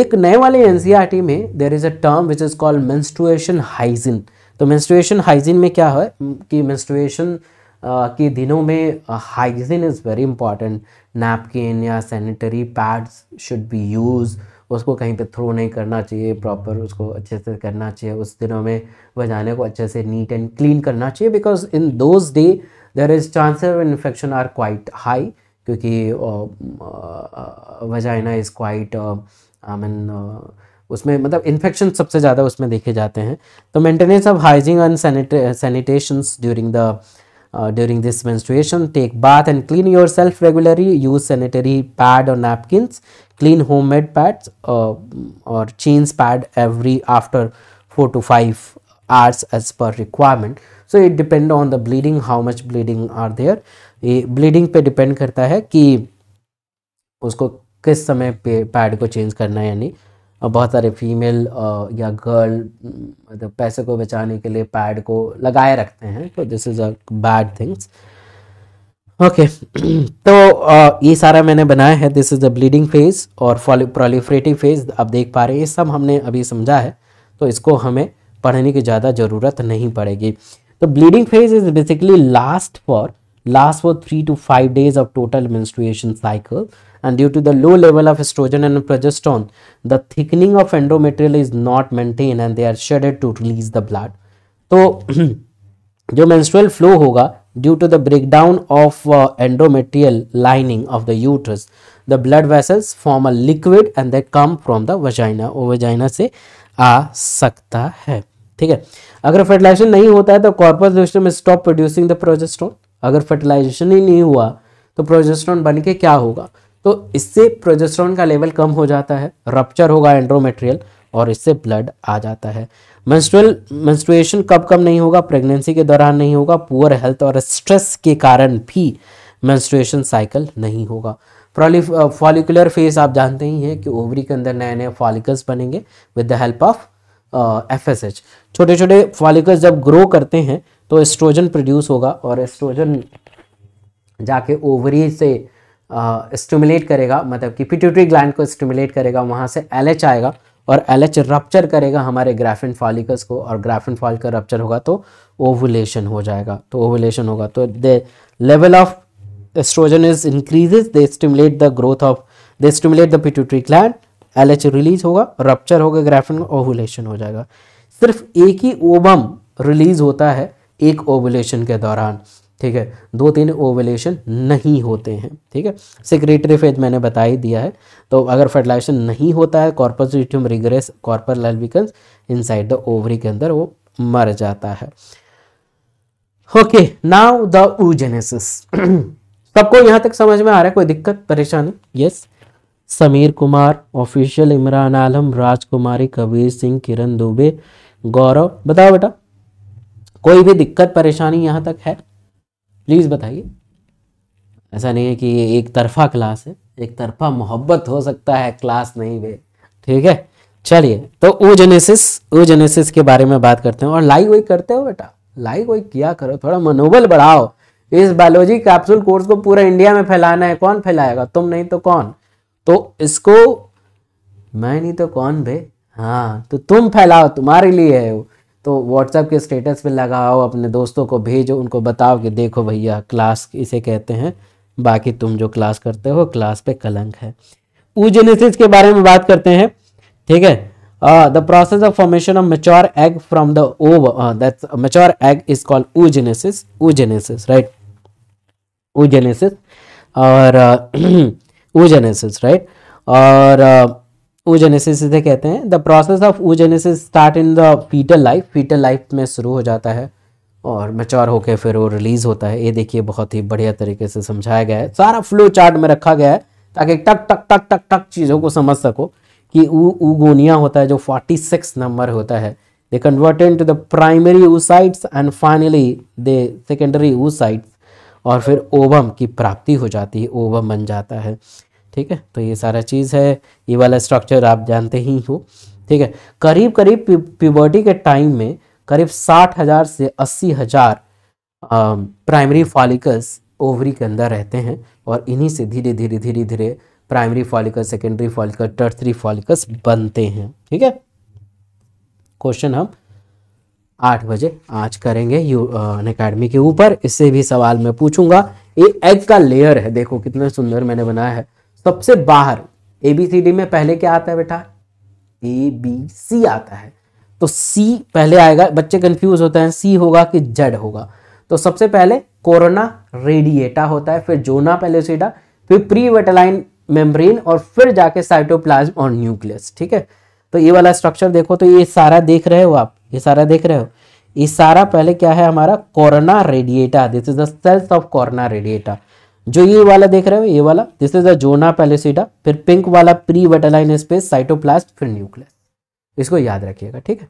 Speaker 1: एक नए वाले एन e में there is a term which is called menstruation hygiene तो मेंस्ट्रुएशन हाइजीन में क्या है कि मेंस्ट्रुएशन के दिनों में hygiene is very important napkin या sanitary pads should be use उसको कहीं पे थ्रो नहीं करना चाहिए प्रॉपर उसको अच्छे से करना चाहिए उस दिनों में वजाने को अच्छे से नीट एंड क्लीन करना चाहिए because in those day there is chances of infection are quite high क्योंकि vagina is quite I mean uh, उसमें मतलब इन्फेक्शन सबसे ज़्यादा उसमें देखे जाते हैं तो maintenance of hygiene and sanitation during the during this menstruation take bath and clean yourself regularly use sanitary pad और napkins clean homemade pads और change pad every after four to five hours as per requirement so it depend on the bleeding how much bleeding are there ये bleeding पे depend करता है कि उसको किस समय पैड को चेंज करना है यानी बहुत सारे फीमेल या गर्ल मतलब तो पैसे को बचाने के लिए पैड को लगाए रखते हैं तो दिस इज़ तो, अ बैड थिंग्स ओके तो ये सारा मैंने बनाया है this is a bleeding phase और प्रोलिफ्रेटिव फेज आप देख पा रहे हैं ये सब हमने अभी समझा है तो इसको हमें पढ़ने की ज़्यादा ज़रूरत नहीं पड़ेगी तो bleeding phase is basically last for last for three to five days of total menstruation cycle and due to the low level of estrogen and progesterone the thickening of endometrial is not maintained and they are shedded to release the blood तो जो menstrual flow होगा due to the breakdown of uh, endometrial lining of the uterus the blood vessels form a liquid and they come from the vagina वो vagina से आ सकता है ठीक है अगर फर्टिलाइजेशन नहीं होता है तो corpus luteum stop producing the progesterone अगर फर्टिलाइजेशन ही नहीं हुआ तो प्रोजेस्ट्रॉन बन के क्या होगा तो इससे प्रोजेस्ट्रॉन का लेवल कम हो जाता है रप्चर होगा एंड्रोमेट्रियल और इससे ब्लड आ जाता है मेंस्ट्रुअल मेंस्ट्रुएशन कब कम नहीं होगा प्रेगनेंसी के दौरान नहीं होगा पुअर हेल्थ और स्ट्रेस के कारण भी मेंस्ट्रुएशन साइकिल नहीं होगा प्रोलिफ फॉलिकुलर फेज आप जानते ही हैं कि ओवरी के अंदर नए नए फॉलिकल्स बनेंगे with the help of F S H छोटे छोटे फॉलिकल्स जब ग्रो करते हैं तो एस्ट्रोजन प्रोड्यूस होगा और एस्ट्रोजन जाके ओवरी से स्टिमुलेट करेगा मतलब कि पिट्यूटरी ग्लैंड को स्टिमुलेट करेगा वहाँ से एल आएगा और एल रप्चर करेगा हमारे ग्राफिन फॉलिकस को और ग्राफिन फॉलिकल रप्चर होगा तो ओवुलेशन हो जाएगा तो ओवुलेशन होगा तो the level of is increase they they the growth of they they the pituitary gland L H release होगा रप्चर होगा ग्राफिन ओवुलेशन हो जाएगा सिर्फ एक ही ओबम रिलीज होता है एक ओवुलेशन के दौरान ठीक है दो तीन ओवलेशन नहीं होते हैं ठीक है सिक्रेटरी फेज मैंने बता ही दिया है तो अगर फर्टिलाइजेशन नहीं होता है कॉर्पोजिटिव regress corpus albicans inside the ovary के अंदर वो मर जाता है ओके नाउ द ऊजेनेसिस सबको यहां तक समझ में आ रहा है कोई दिक्कत परेशानी यस समीर कुमार ऑफिशियल इमरान आलम राजकुमारी कबीर सिंह किरण दुबे गौरव बताओ बेटा कोई भी दिक्कत परेशानी यहां तक है प्लीज़ बताइए ऐसा नहीं है कि ये एक तरफा क्लास है एक तरफा मोहब्बत हो सकता है क्लास नहीं वे ठीक है चलिए तो ओजेनेसिस ओजेनेसिस के बारे में बात करते हैं और लाइक वही करते हो बेटा लाइक वही किया करो थोड़ा मनोबल बढ़ाओ इस बायोलॉजी कैप्सूल कोर्स को पूरा इंडिया में फैलाना है कौन फैलाएगा तुम नहीं तो कौन तो इसको मैं नहीं तो कौन भे हाँ तो तुम फैलाओ तुम्हारे लिए है वो तो व्हाट्सएप के स्टेटस पे लगाओ अपने दोस्तों को भेजो उनको बताओ कि देखो भैया क्लास इसे कहते हैं बाकी तुम जो क्लास करते हो क्लास पे कलंक है ऊ जेनेसिस के बारे में बात करते हैं ठीक है the process of formation of mature egg from the ओव that's mature egg is called oogenesis oogenesis right oogenesis और जेनेसिस राइट और uh, ओजेनेसिस इसे कहते हैं the process of oogenesis start in the foetal life foetal life में शुरू हो जाता है और मेचोर होकर फिर वो रिलीज़ होता है ये देखिए बहुत ही बढ़िया तरीके से समझाया गया है सारा फ्लो चार्ट में रखा गया है ताकि टक टक टक टक टक चीज़ों को समझ सको कि उगोनिया होता है जो 46 नंबर होता है they they convert into the primary and finally they secondary secondary oocytes और फिर ओवम की प्राप्ति हो जाती है ओवम बन जाता है ठीक है तो ये सारा चीज़ है ये वाला स्ट्रक्चर आप जानते ही हो ठीक है करीब करीब प्यूबर्टी के टाइम में करीब साठ हज़ार से अस्सी हज़ार प्राइमरी फॉलिकल्स ओवरी के अंदर रहते हैं और इन्हीं से धीरे धीरे धीरे धीरे primary follicle secondary follicle tertiary follicles बनते हैं ठीक है क्वेश्चन हम आठ बजे आज करेंगे यू अकेडमी के ऊपर इससे भी सवाल मैं पूछूंगा ये एग का लेयर है देखो कितना सुंदर मैंने बनाया है सबसे बाहर ए बी सी डी में पहले क्या आता है बेटा ए बी सी आता है तो सी पहले आएगा बच्चे कंफ्यूज होते हैं सी होगा कि जेड होगा तो सबसे पहले कोरोना रेडिएटा होता है फिर जोना पेलोसिडा फिर प्री वेटलाइन मेम्ब्रेन और फिर जाके साइटोप्लाज्म और न्यूक्लियस ठीक है तो ये वाला स्ट्रक्चर देखो तो ये सारा देख रहे हो आप ये सारा देख रहे हो ये सारा पहले क्या है हमारा corona radiata this is the cells of corona radiata जो ये वाला देख रहे हो ये वाला this is the zona pellucida फिर पिंक वाला प्री वेटालाइन स्पेस साइटोप्लास्ट फिर न्यूक्लियस इसको याद रखिएगा ठीक है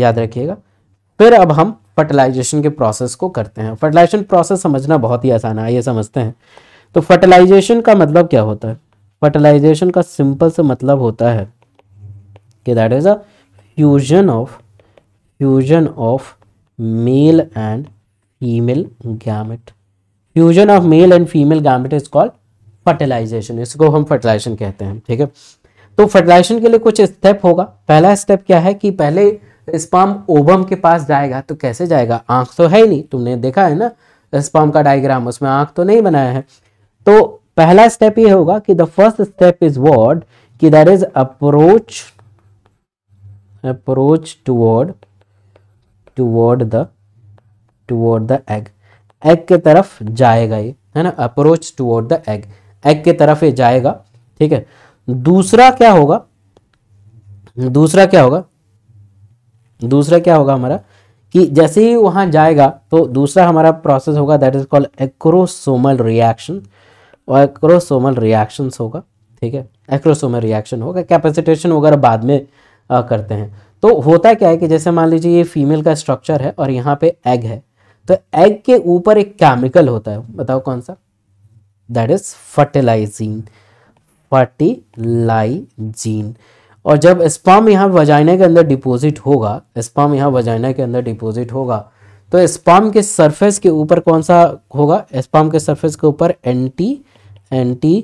Speaker 1: याद रखिएगा फिर अब हम फर्टिलाइजेशन के प्रोसेस को करते हैं फर्टिलाइजेशन प्रोसेस समझना बहुत ही आसान है ये समझते हैं तो फर्टिलाइजेशन का मतलब क्या होता है फर्टिलाइजेशन का सिंपल से मतलब होता है कि that is a fusion of fusion of male and female gamete fusion of male and female gamete is called fertilisation इसको हम फर्टिलाइजेशन कहते हैं ठीक है तो फर्टिलाइजेशन के लिए कुछ स्टेप होगा पहला स्टेप क्या है कि पहले स्पाम ओबम के पास जाएगा तो कैसे जाएगा आंख तो है ही नहीं तुमने देखा है ना स्पाम का डायग्राम उसमें आंख तो नहीं बनाया है तो पहला स्टेप ये होगा कि the first step is word कि there is approach approach toward toward the toward the egg egg के तरफ जाएगा ये है ना approach toward the egg egg के तरफ ये जाएगा ठीक है दूसरा क्या होगा दूसरा क्या होगा दूसरा क्या होगा हमारा कि जैसे ही वहां जाएगा तो दूसरा हमारा प्रोसेस होगा that is called acrosomal reaction और एक्रोसोमल रिएक्शन होगा ठीक है एक्रोसोमल रिएक्शन होगा कैपेसिटेशन वगैरह बाद में आ, करते हैं तो होता क्या है कि जैसे मान लीजिए ये फीमेल का स्ट्रक्चर है और यहाँ पे एग है तो एग के ऊपर एक केमिकल होता है बताओ कौन सा दैट इज फर्टिलाइजीन फर्टिलाइजीन और जब स्पाम यहाँ वजाइना के अंदर डिपॉजिट होगा स्पाम यहाँ वजाइना के अंदर डिपॉजिट होगा तो स्पाम के सरफेस के ऊपर कौन सा होगा स्पाम के सरफेस के ऊपर एंटी एंटी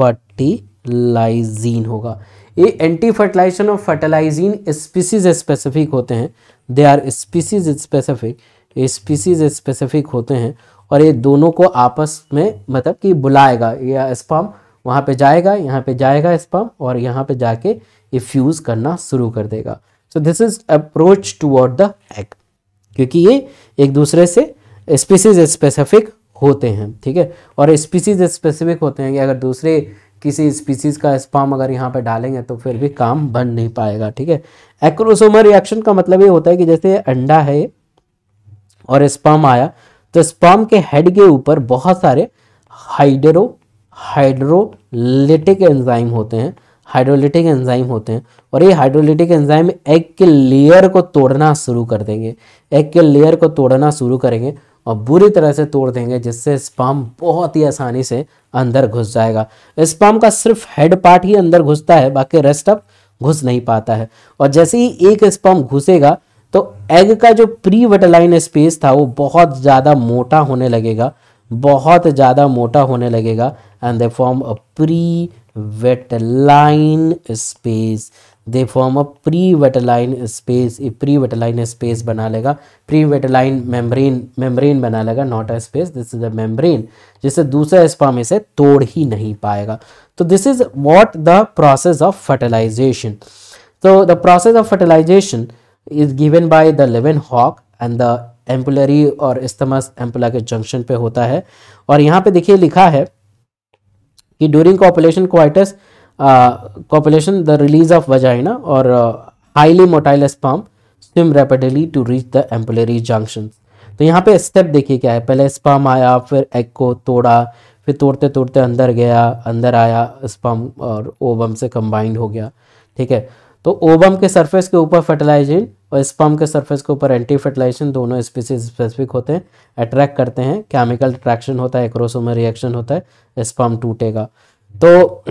Speaker 1: फर्टिलाइजीन होगा ये एंटी फर्टिलाइजेशन और फर्टिलाइजीन स्पीसीज स्पेसिफिक होते हैं दे आर स्पीसीज स्पेसिफिक ये स्पीसीज स्पेसिफिक होते हैं और ये दोनों को आपस में मतलब कि बुलाएगा या स्पम वहाँ पे जाएगा यहाँ पे जाएगा स्पम और यहाँ पे जाके ये फ्यूज़ करना शुरू कर देगा so this is approach toward the egg क्योंकि ये एक दूसरे से स्पीसीज स्पेसिफिक होते हैं ठीक है और स्पीसीज स्पेसिफिक होते हैं कि अगर दूसरे किसी स्पीसीज का स्पाम अगर यहाँ पे डालेंगे तो फिर भी काम बन नहीं पाएगा ठीक है एक्रोसोमर रिएक्शन का मतलब ये होता है कि जैसे अंडा है और स्पर्म आया तो स्पर्म के हेड के ऊपर बहुत सारे हाइड्रो हाइड्रोलिटिक एंजाइम होते हैं हाइड्रोलिटिक एंजाइम होते हैं और ये हाइड्रोलिटिक एंजाइम एग के लेयर को तोड़ना शुरू कर देंगे एग के लेयर को तोड़ना शुरू करेंगे और बुरी तरह से तोड़ देंगे जिससे स्पर्म बहुत ही आसानी से अंदर घुस जाएगा स्पर्म का सिर्फ हेड पार्ट ही अंदर घुसता है बाकी रेस्ट अप घुस नहीं पाता है और जैसे ही एक स्पर्म घुसेगा तो एग का जो प्री वटलाइन स्पेस था वो बहुत ज़्यादा मोटा होने लगेगा बहुत ज़्यादा मोटा होने लगेगा and they form a perivitelline space they form a perivitelline space perivitelline space बना लेगा प्री वेटलाइन मेम्ब्रेन मेम्ब्रेन बना लेगा not a space this is a membrane जिसे दूसरा स्पर्म इसे तोड़ ही नहीं पाएगा तो this is what the process of fertilisation तो the process of fertilisation is given by the Leeuwenhoek and the ampullary और इस्तमस एम्पुला के जंक्शन पे होता है और यहाँ पे देखिए लिखा है कि during copulation coitus copulation the release of vagina और highly motile sperm swim rapidly to reach the ampullary junction तो यहाँ पे स्टेप देखिए क्या है पहले स्पम आया फिर एग को तोड़ा फिर तोड़ते तोड़ते अंदर गया अंदर आया स्पम और ओवम से कंबाइंड हो गया ठीक है तो ओबम के सरफेस के ऊपर फर्टिलाइजेशन और स्पम के सरफेस के ऊपर एंटी फर्टिलाइजेशन दोनों स्पीसीज स्पेसिफिक होते हैं अट्रैक्ट करते हैं केमिकल अट्रैक्शन होता है एक्रोसोमर रिएक्शन होता है स्पम टूटेगा तो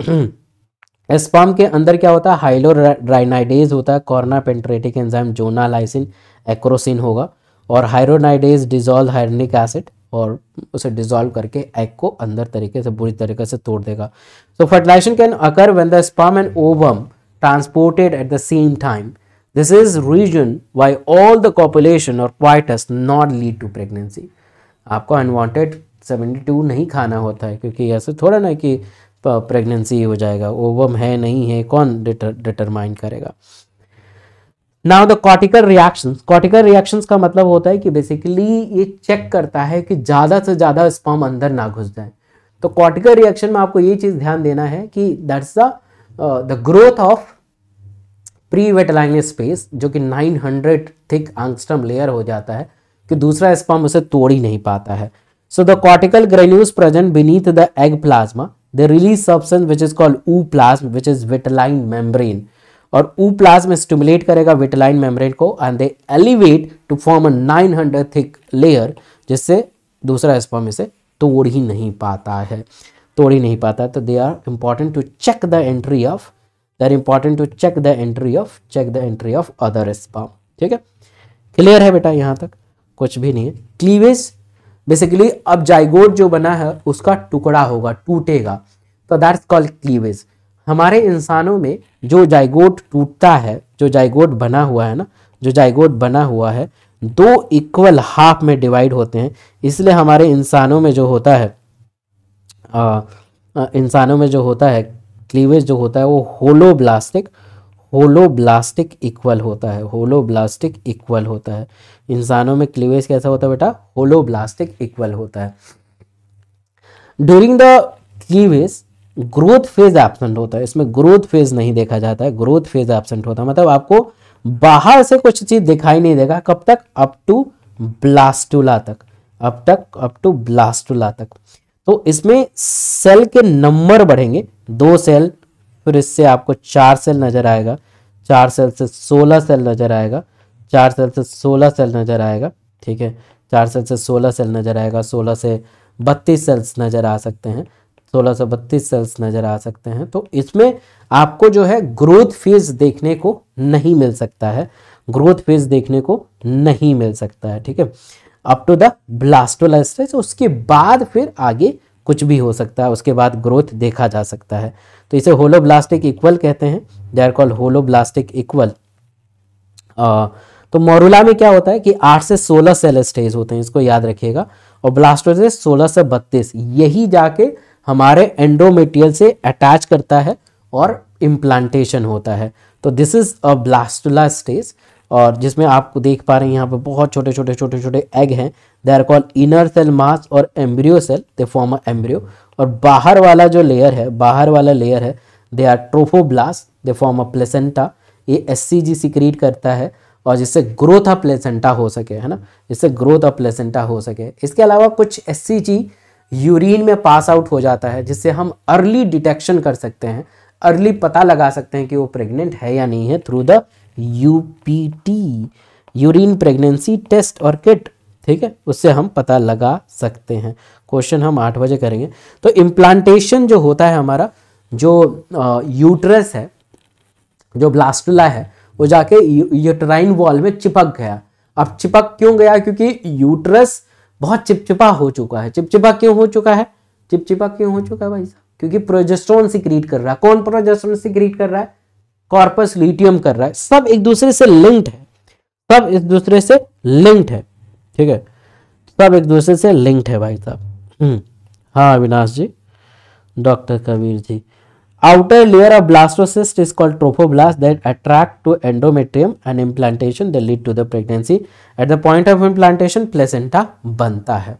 Speaker 1: स्पम के अंदर क्या होता है ड्राइनाइडेज होता है corona penetrating enzyme zonalysin acrosin होगा और हाइरोनाइडेज डिजोल्व हाइरनिक एसिड और उसे डिजोल्व करके एग को अंदर तरीके से बुरी तरीके से तोड़ देगा so fertilisation can occur when the sperm and ovum transported at the same time. This is reason why all the copulation or coitus not lead to pregnancy. आपको unwanted 72 नहीं खाना होता है क्योंकि ऐसे थोड़ा ना कि प्रेगनेंसी हो जाएगा ओवम है नहीं है कौन डिटरमाइन करेगा now the cortical reactions cortical reactions का मतलब होता है कि बेसिकली ये चेक करता है कि ज़्यादा से ज़्यादा स्पर्म अंदर ना घुस जाए तो कॉटिकल रिएक्शन में आपको ये चीज़ ध्यान देना है कि that's the the growth of perivitelline space जो कि 900 थिक आंगस्टम लेयर हो जाता है कि दूसरा स्पर्म उसे तोड़ ही नहीं पाता है so the cortical granules present beneath the egg plasma the release substance which is called ooplasm which is vitelline membrane और ऊ प्लाज्म स्टिमुलेट करेगा विटलाइन मेम्ब्रेन को and they elevate to form a nine hundred thick layer जिससे दूसरा sperm इसे तोड़ ही नहीं पाता है तोड़ ही नहीं पाता तो they are important to check the entry of they are important to check the entry of check the entry of other sperm ठीक है क्लियर है बेटा यहाँ तक कुछ भी नहीं है क्लीवेज बेसिकली अब जाइगोड जो बना है उसका टुकड़ा होगा टूटेगा तो दैट्स कॉल्ड क्लीवेज हमारे इंसानों में जो जाइगोट टूटता है जो जाइगोट बना हुआ है ना जो जाइगोट बना हुआ है दो इक्वल हाफ में डिवाइड होते हैं इसलिए हमारे इंसानों में जो होता है इंसानों में जो होता है क्लीवेज जो होता है वो होलो ब्लास्टिक होलो ब्लास्टिक इक्वल होता है होलो ब्लास्टिक इक्वल होता है इंसानों में क्लीवेज कैसा होता है बेटा होलो ब्लास्टिक इक्वल होता है during the cleavage growth phase absent होता है इसमें ग्रोथ फेज नहीं देखा जाता है ग्रोथ फेज एबसेंट होता है मतलब आपको बाहर से कुछ चीज दिखाई नहीं देगा कब तक अप टू ब्लास्टुला तक अब तक अप टू ब्लास्टुला तक तो इसमें सेल के नंबर बढ़ेंगे दो सेल फिर इससे आपको चार सेल नज़र आएगा चार सेल से सोलह सेल नज़र आएगा चार सेल से सोलह सेल नज़र आएगा ठीक है चार सेल से सोलह सेल नज़र आएगा सोलह से बत्तीस सेल्स नज़र आ सकते हैं सोलह से बत्तीस सेल्स नज़र आ सकते हैं तो इसमें आपको जो है ग्रोथ फेज देखने को नहीं मिल सकता है ग्रोथ फेज देखने को नहीं मिल सकता है ठीक है अप टू द स्टेज उसके बाद फिर आगे कुछ भी हो सकता है उसके बाद ग्रोथ देखा जा सकता है तो इसे होलोब्लास्टिक इक्वल कहते हैं they are call holoblastic equal तो मोरूला में क्या होता है कि आठ से सोलह सेल स्टेज होते हैं इसको याद रखिएगा और ब्लास्टोसिस सोलह से बत्तीस यही जाके हमारे एंडोमेटियल से अटैच करता है और इम्प्लांटेशन होता है तो this is a blastula stage और जिसमें आप देख पा रहे हैं यहाँ पे बहुत छोटे छोटे छोटे छोटे एग हैं they are call inner cell mass और embryo cell they form embryo और बाहर वाला जो लेयर है बाहर वाला लेयर है they are trophoblast they form a placenta ये एस सिक्रीट करता है और जिससे ग्रोथ ऑफ प्लेसेंटा हो सके है ना जिससे ग्रोथ ऑफ प्लेसेंटा हो सके इसके अलावा कुछ एस यूरिन में पास आउट हो जाता है जिससे हम अर्ली डिटेक्शन कर सकते हैं अर्ली पता लगा सकते हैं कि वो प्रेग्नेंट है या नहीं है through the UPT urine pregnancy test और किट ठीक है उससे हम पता लगा सकते हैं क्वेश्चन हम आठ बजे करेंगे तो इम्प्लांटेशन जो होता है हमारा जो यूट्रस है जो ब्लास्टुला है वो जाके यूटराइन वॉल में चिपक गया अब चिपक क्यों गया क्योंकि यूट्रस बहुत चिपचिपा हो चुका है चिपचिपा क्यों हो चुका है चिपचिपा क्यों हो चुका है भाई साहब क्योंकि प्रोजेस्ट्रॉन सिक्रीट कर रहा है कौन प्रोजेस्ट्रॉन सिक्रीट कर रहा है कॉर्पस लिटियम कर रहा है सब एक दूसरे से लिंक्ड है सब एक दूसरे से लिंक्ड है ठीक है सब एक दूसरे से लिंक्ड है भाई साहब हम्म, हाँ Avinash ji doctor Kabir ji outer layer of blastocyst is called trophoblast that attract to endometrium and implantation the lead to the pregnancy at the point of implantation placenta बनता है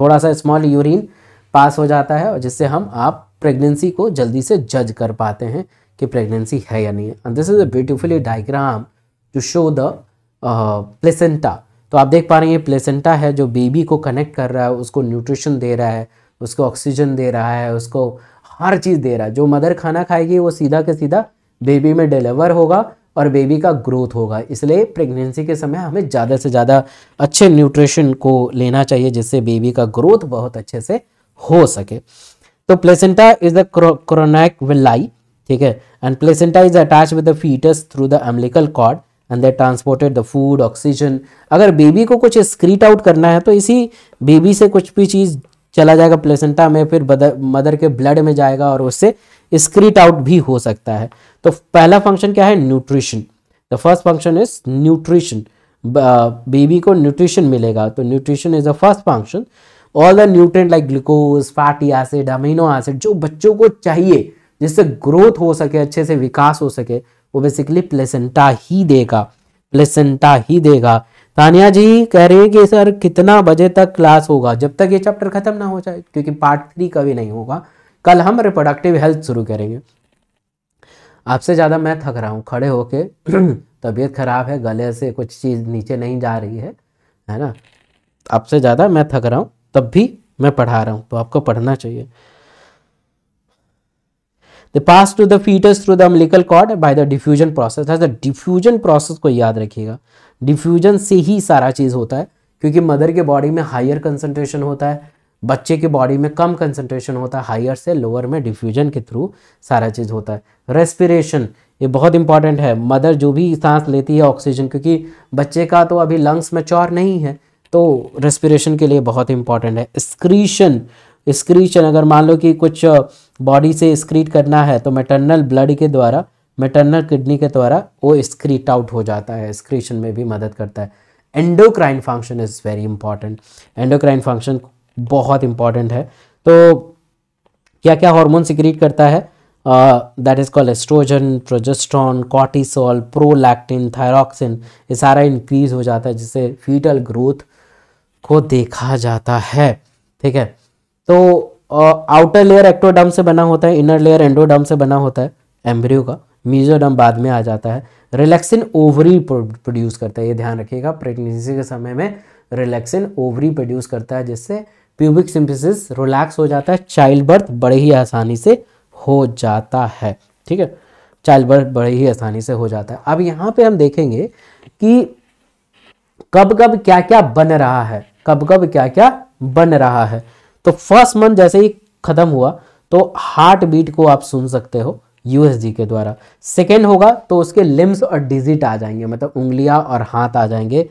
Speaker 1: थोड़ा सा स्मॉल यूरिन पास हो जाता है और जिससे हम आप प्रेगनेंसी को जल्दी से जज कर पाते हैं कि प्रेगनेंसी है या नहीं है this is a beautifully diagram to show the placenta तो आप देख पा रहे हैं प्लेसेंटा है जो बेबी को कनेक्ट कर रहा है उसको न्यूट्रिशन दे रहा है उसको ऑक्सीजन दे रहा है उसको हर चीज़ दे रहा है जो मदर खाना खाएगी वो सीधा के सीधा बेबी में डिलीवर होगा और बेबी का ग्रोथ होगा इसलिए प्रेगनेंसी के समय हमें ज़्यादा से ज़्यादा अच्छे न्यूट्रिशन को लेना चाहिए जिससे बेबी का ग्रोथ बहुत अच्छे से हो सके तो placenta is the chorionic villi ठीक है and placenta is attach with the foetus through the umbilical cord and they transported the food oxygen अगर बेबी को कुछ स्क्रीट आउट करना है तो इसी बेबी से कुछ भी चीज़ चला जाएगा प्लेसेंटा में फिर मदर के ब्लड में जाएगा और उससे स्क्रीट आउट भी हो सकता है तो पहला फंक्शन क्या है nutrition the first function is nutrition baby को न्यूट्रिशन मिलेगा तो nutrition is the first function all the nutrient like glucose fatty acid amino acid जो बच्चों को चाहिए जिससे ग्रोथ हो सके अच्छे से विकास हो सके वो बेसिकली प्लेसेंटा ही देगा प्लेसेंटा ही देगा तानिया जी कह रही है कि सर कितना बजे तक क्लास होगा जब तक ये चैप्टर खत्म ना हो जाए क्योंकि पार्ट थ्री कभी नहीं होगा कल हम रिप्रोडक्टिव हेल्थ शुरू करेंगे आपसे ज़्यादा मैं थक रहा हूँ खड़े होके तबीयत खराब है गले से कुछ चीज़ नीचे नहीं जा रही है है ना आपसे ज़्यादा मैं थक रहा हूँ तब भी मैं पढ़ा रहा हूँ तो आपको पढ़ना चाहिए They pass to the foetus through the umbilical cord by the diffusion process the diffusion process को याद रखिएगा डिफ्यूजन से ही सारा चीज़ होता है क्योंकि मदर के बॉडी में हायर कंसनट्रेशन होता है बच्चे के बॉडी में कम कंसनट्रेशन होता है हायर से लोअर में डिफ्यूजन के थ्रू सारा चीज़ होता है रेस्पिरेशन ये बहुत इंपॉर्टेंट है मदर जो भी सांस लेती है ऑक्सीजन क्योंकि बच्चे का तो अभी लंग्स में चौर नहीं है तो रेस्पिरेशन के लिए बहुत इंपॉर्टेंट है स्क्रीशन स्क्रीशन अगर मान लो कि कुछ बॉडी से स्क्रीट करना है तो मेटर्नल ब्लड के द्वारा मेटर्नल किडनी के द्वारा वो स्क्रीट आउट हो जाता है स्क्रीशन में भी मदद करता है endocrine function is very important endocrine function बहुत इंपॉर्टेंट है तो क्या क्या हार्मोन सिक्रीट करता है that is called oestrogen progesterone cortisol prolactin thyroxine ये सारा इंक्रीज हो जाता है जिससे फीटल ग्रोथ को देखा जाता है ठीक है तो आउटर लेयर एक्टोडम से बना होता है इनर लेयर एंडोडम से बना होता है एम्ब्रियो का मीजोडम बाद में आ जाता है रिलैक्सिन ओवरी प्रोड्यूस करता है ये ध्यान रखिएगा प्रेगनेंसी के समय में रिलैक्सिन ओवरी प्रोड्यूस करता है जिससे प्यूबिक सिंथेसिस रिलैक्स हो जाता है चाइल्ड बर्थ बड़े ही आसानी से हो जाता है ठीक है चाइल्ड बर्थ बड़े ही आसानी से हो जाता है अब यहाँ पे हम देखेंगे कि कब कब क्या क्या बन रहा है कब कब क्या क्या बन रहा है तो फर्स्ट मंथ जैसे ही खत्म हुआ तो हार्ट बीट को आप सुन सकते हो यूएसजी के द्वारा सेकेंड होगा तो उसके लिम्स और डिजिट आ जाएंगे मतलब उंगलियां और हाथ आ जाएंगे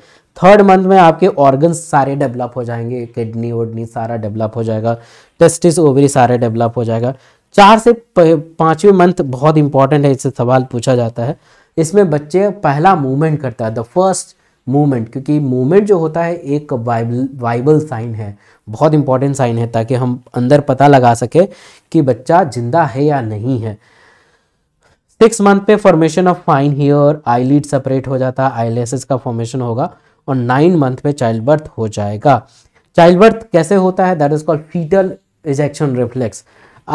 Speaker 1: थर्ड मंथ में आपके ऑर्गन सारे डेवलप हो जाएंगे किडनी उडनी सारा डेवलप हो जाएगा टेस्टिस ओवरी सारे डेवलप हो जाएगा चार से पाँचवें मंथ बहुत इंपॉर्टेंट है इससे सवाल पूछा जाता है इसमें बच्चे पहला मूवमेंट करता है द फर्स्ट मूवमेंट क्योंकि मूवमेंट जो होता है एक वाइबल वाइबल साइन है बहुत इंपॉर्टेंट साइन है ताकि हम अंदर पता लगा सके कि बच्चा जिंदा है या नहीं है सिक्स मंथ पे formation of fine hair eyelid separate हो जाता है आईलेसिस का फॉर्मेशन होगा और नाइन मंथ पे चाइल्ड बर्थ हो जाएगा चाइल्ड बर्थ कैसे होता है that is called foetal ejection reflex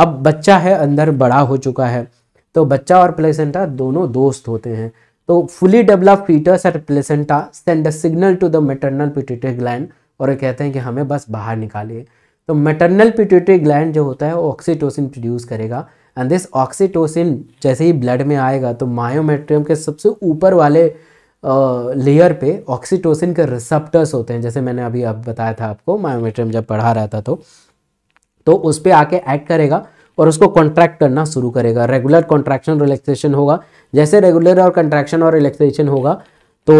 Speaker 1: अब बच्चा है अंदर बड़ा हो चुका है तो बच्चा और प्लेसेंटा दोनों दोस्त होते हैं तो fully develop foetus at placenta send a signal to the maternal pituitary gland और ये कहते हैं कि हमें बस बाहर निकालिए तो मेटरनल पिट्यूटरी ग्लैंड जो होता है वो ऑक्सीटोसिन प्रोड्यूस करेगा एंड दिस ऑक्सीटोसिन जैसे ही ब्लड में आएगा तो मायोमेट्रियम के सबसे ऊपर वाले लेयर पे ऑक्सीटोसिन के रिसेप्टर्स होते हैं जैसे मैंने अभी अब बताया था आपको मायोमेट्रियम जब पढ़ा रहा था तो तो उस पर आके एक्ट करेगा और उसको कॉन्ट्रैक्ट करना शुरू करेगा रेगुलर कॉन्ट्रैक्शन रिलैक्सेशन होगा जैसे रेगुलर और कंट्रैक्शन और रिलैक्सेशन होगा तो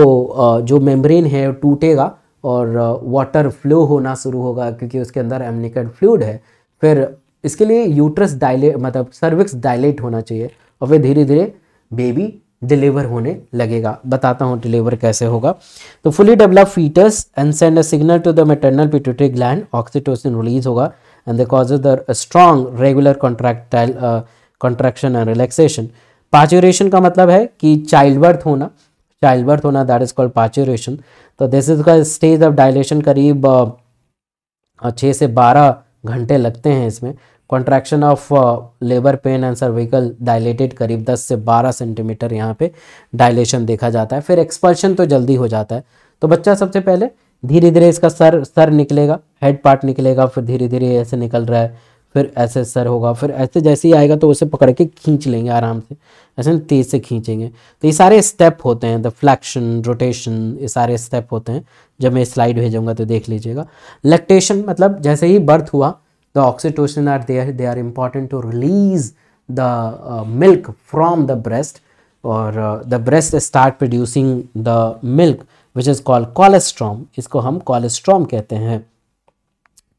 Speaker 1: जो मेम्ब्रेन है टूटेगा और वाटर फ्लो होना शुरू होगा क्योंकि उसके अंदर एमनिकड फ्लूड है फिर इसके लिए यूट्रस डायले मतलब सर्विक्स डायलेट होना चाहिए और फिर धीरे धीरे बेबी डिलीवर होने लगेगा बताता हूँ डिलीवर कैसे होगा तो fully develop foetus and send a signal to the maternal pituitary gland oxytocin release होगा and they causes the a strong regular contractile uh, contraction and relaxation parturition का मतलब है कि चाइल्ड बर्थ होना चाइल्ड बर्थ होना that is called parturition तो this is का stage of dilation करीब uh, छः से बारह घंटे लगते हैं इसमें contraction of labour pain and cervical dilated करीब दस से बारह सेंटीमीटर यहाँ पे डायलेशन देखा जाता है फिर एक्सपल्शन तो जल्दी हो जाता है तो बच्चा सबसे पहले धीरे धीरे इसका सर सर निकलेगा हेड पार्ट निकलेगा फिर धीरे धीरे ऐसे निकल रहा है फिर ऐसे सर होगा फिर ऐसे जैसे ही आएगा तो उसे पकड़ के खींच लेंगे आराम से ऐसे तेज से खींचेंगे तो ये सारे स्टेप होते हैं द फ्लैक्शन रोटेशन ये सारे स्टेप होते हैं जब मैं स्लाइड भेजूंगा तो देख लीजिएगा लैक्टेशन मतलब जैसे ही बर्थ हुआ the oxytocin are there they are important to release the milk from the breast और the breast start producing the milk which is call colostrum इसको हम कोलेस्ट्रॉम कहते हैं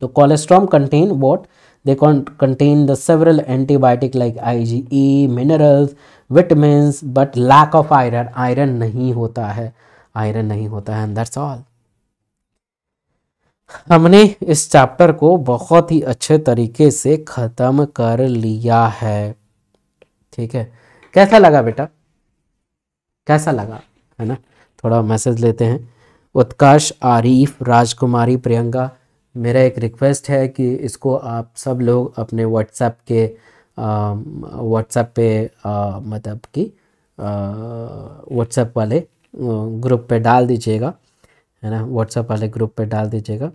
Speaker 1: तो colostrum contain what they contain the several antibiotic like I G E minerals vitamins, but lack of iron iron नहीं होता है iron नहीं होता है अंदर सॉल हमने इस चैप्टर को बहुत ही अच्छे तरीके से ख़त्म कर लिया है ठीक है कैसा लगा बेटा कैसा लगा है ना थोड़ा मैसेज लेते हैं उत्काश आरिफ राजकुमारी प्रियंका मेरा एक रिक्वेस्ट है कि इसको आप सब लोग अपने व्हाट्सएप के व्हाट्सएप पे मतलब कि व्हाट्सएप वाले ग्रुप पे डाल दीजिएगा है ना व्हाट्सएप वाले ग्रुप पे डाल दीजिएगा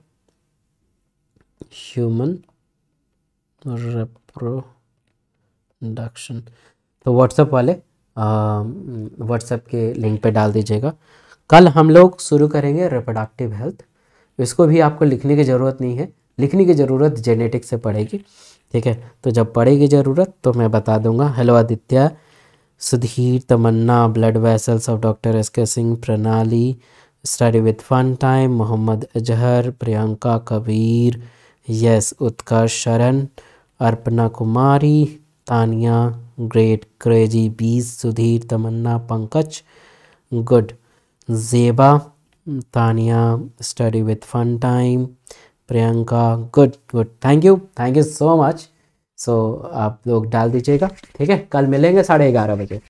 Speaker 1: ह्यूमन रिप्रोडक्शन तो व्हाट्सएप वाले व्हाट्सएप के लिंक पे डाल दीजिएगा कल हम लोग शुरू करेंगे रिप्रोडक्टिव हेल्थ इसको भी आपको लिखने की ज़रूरत नहीं है लिखने की ज़रूरत जेनेटिक्स से पड़ेगी ठीक है तो जब पड़ेगी ज़रूरत तो मैं बता दूंगा hello Aditya Sudhir Tamanna blood vessels of doctor S K Singh Pranali study with fun time Mohammad Azhar Priyanka Kabir yes Utkarsh Sharan Arpana Kumari Tania great crazy बीस Sudhir Tamanna Pankaj good Zeba Tania study with fun time Priyanka good good thank you thank you so much so आप लोग डाल दीजिएगा ठीक है कल मिलेंगे साढ़े ग्यारह बजे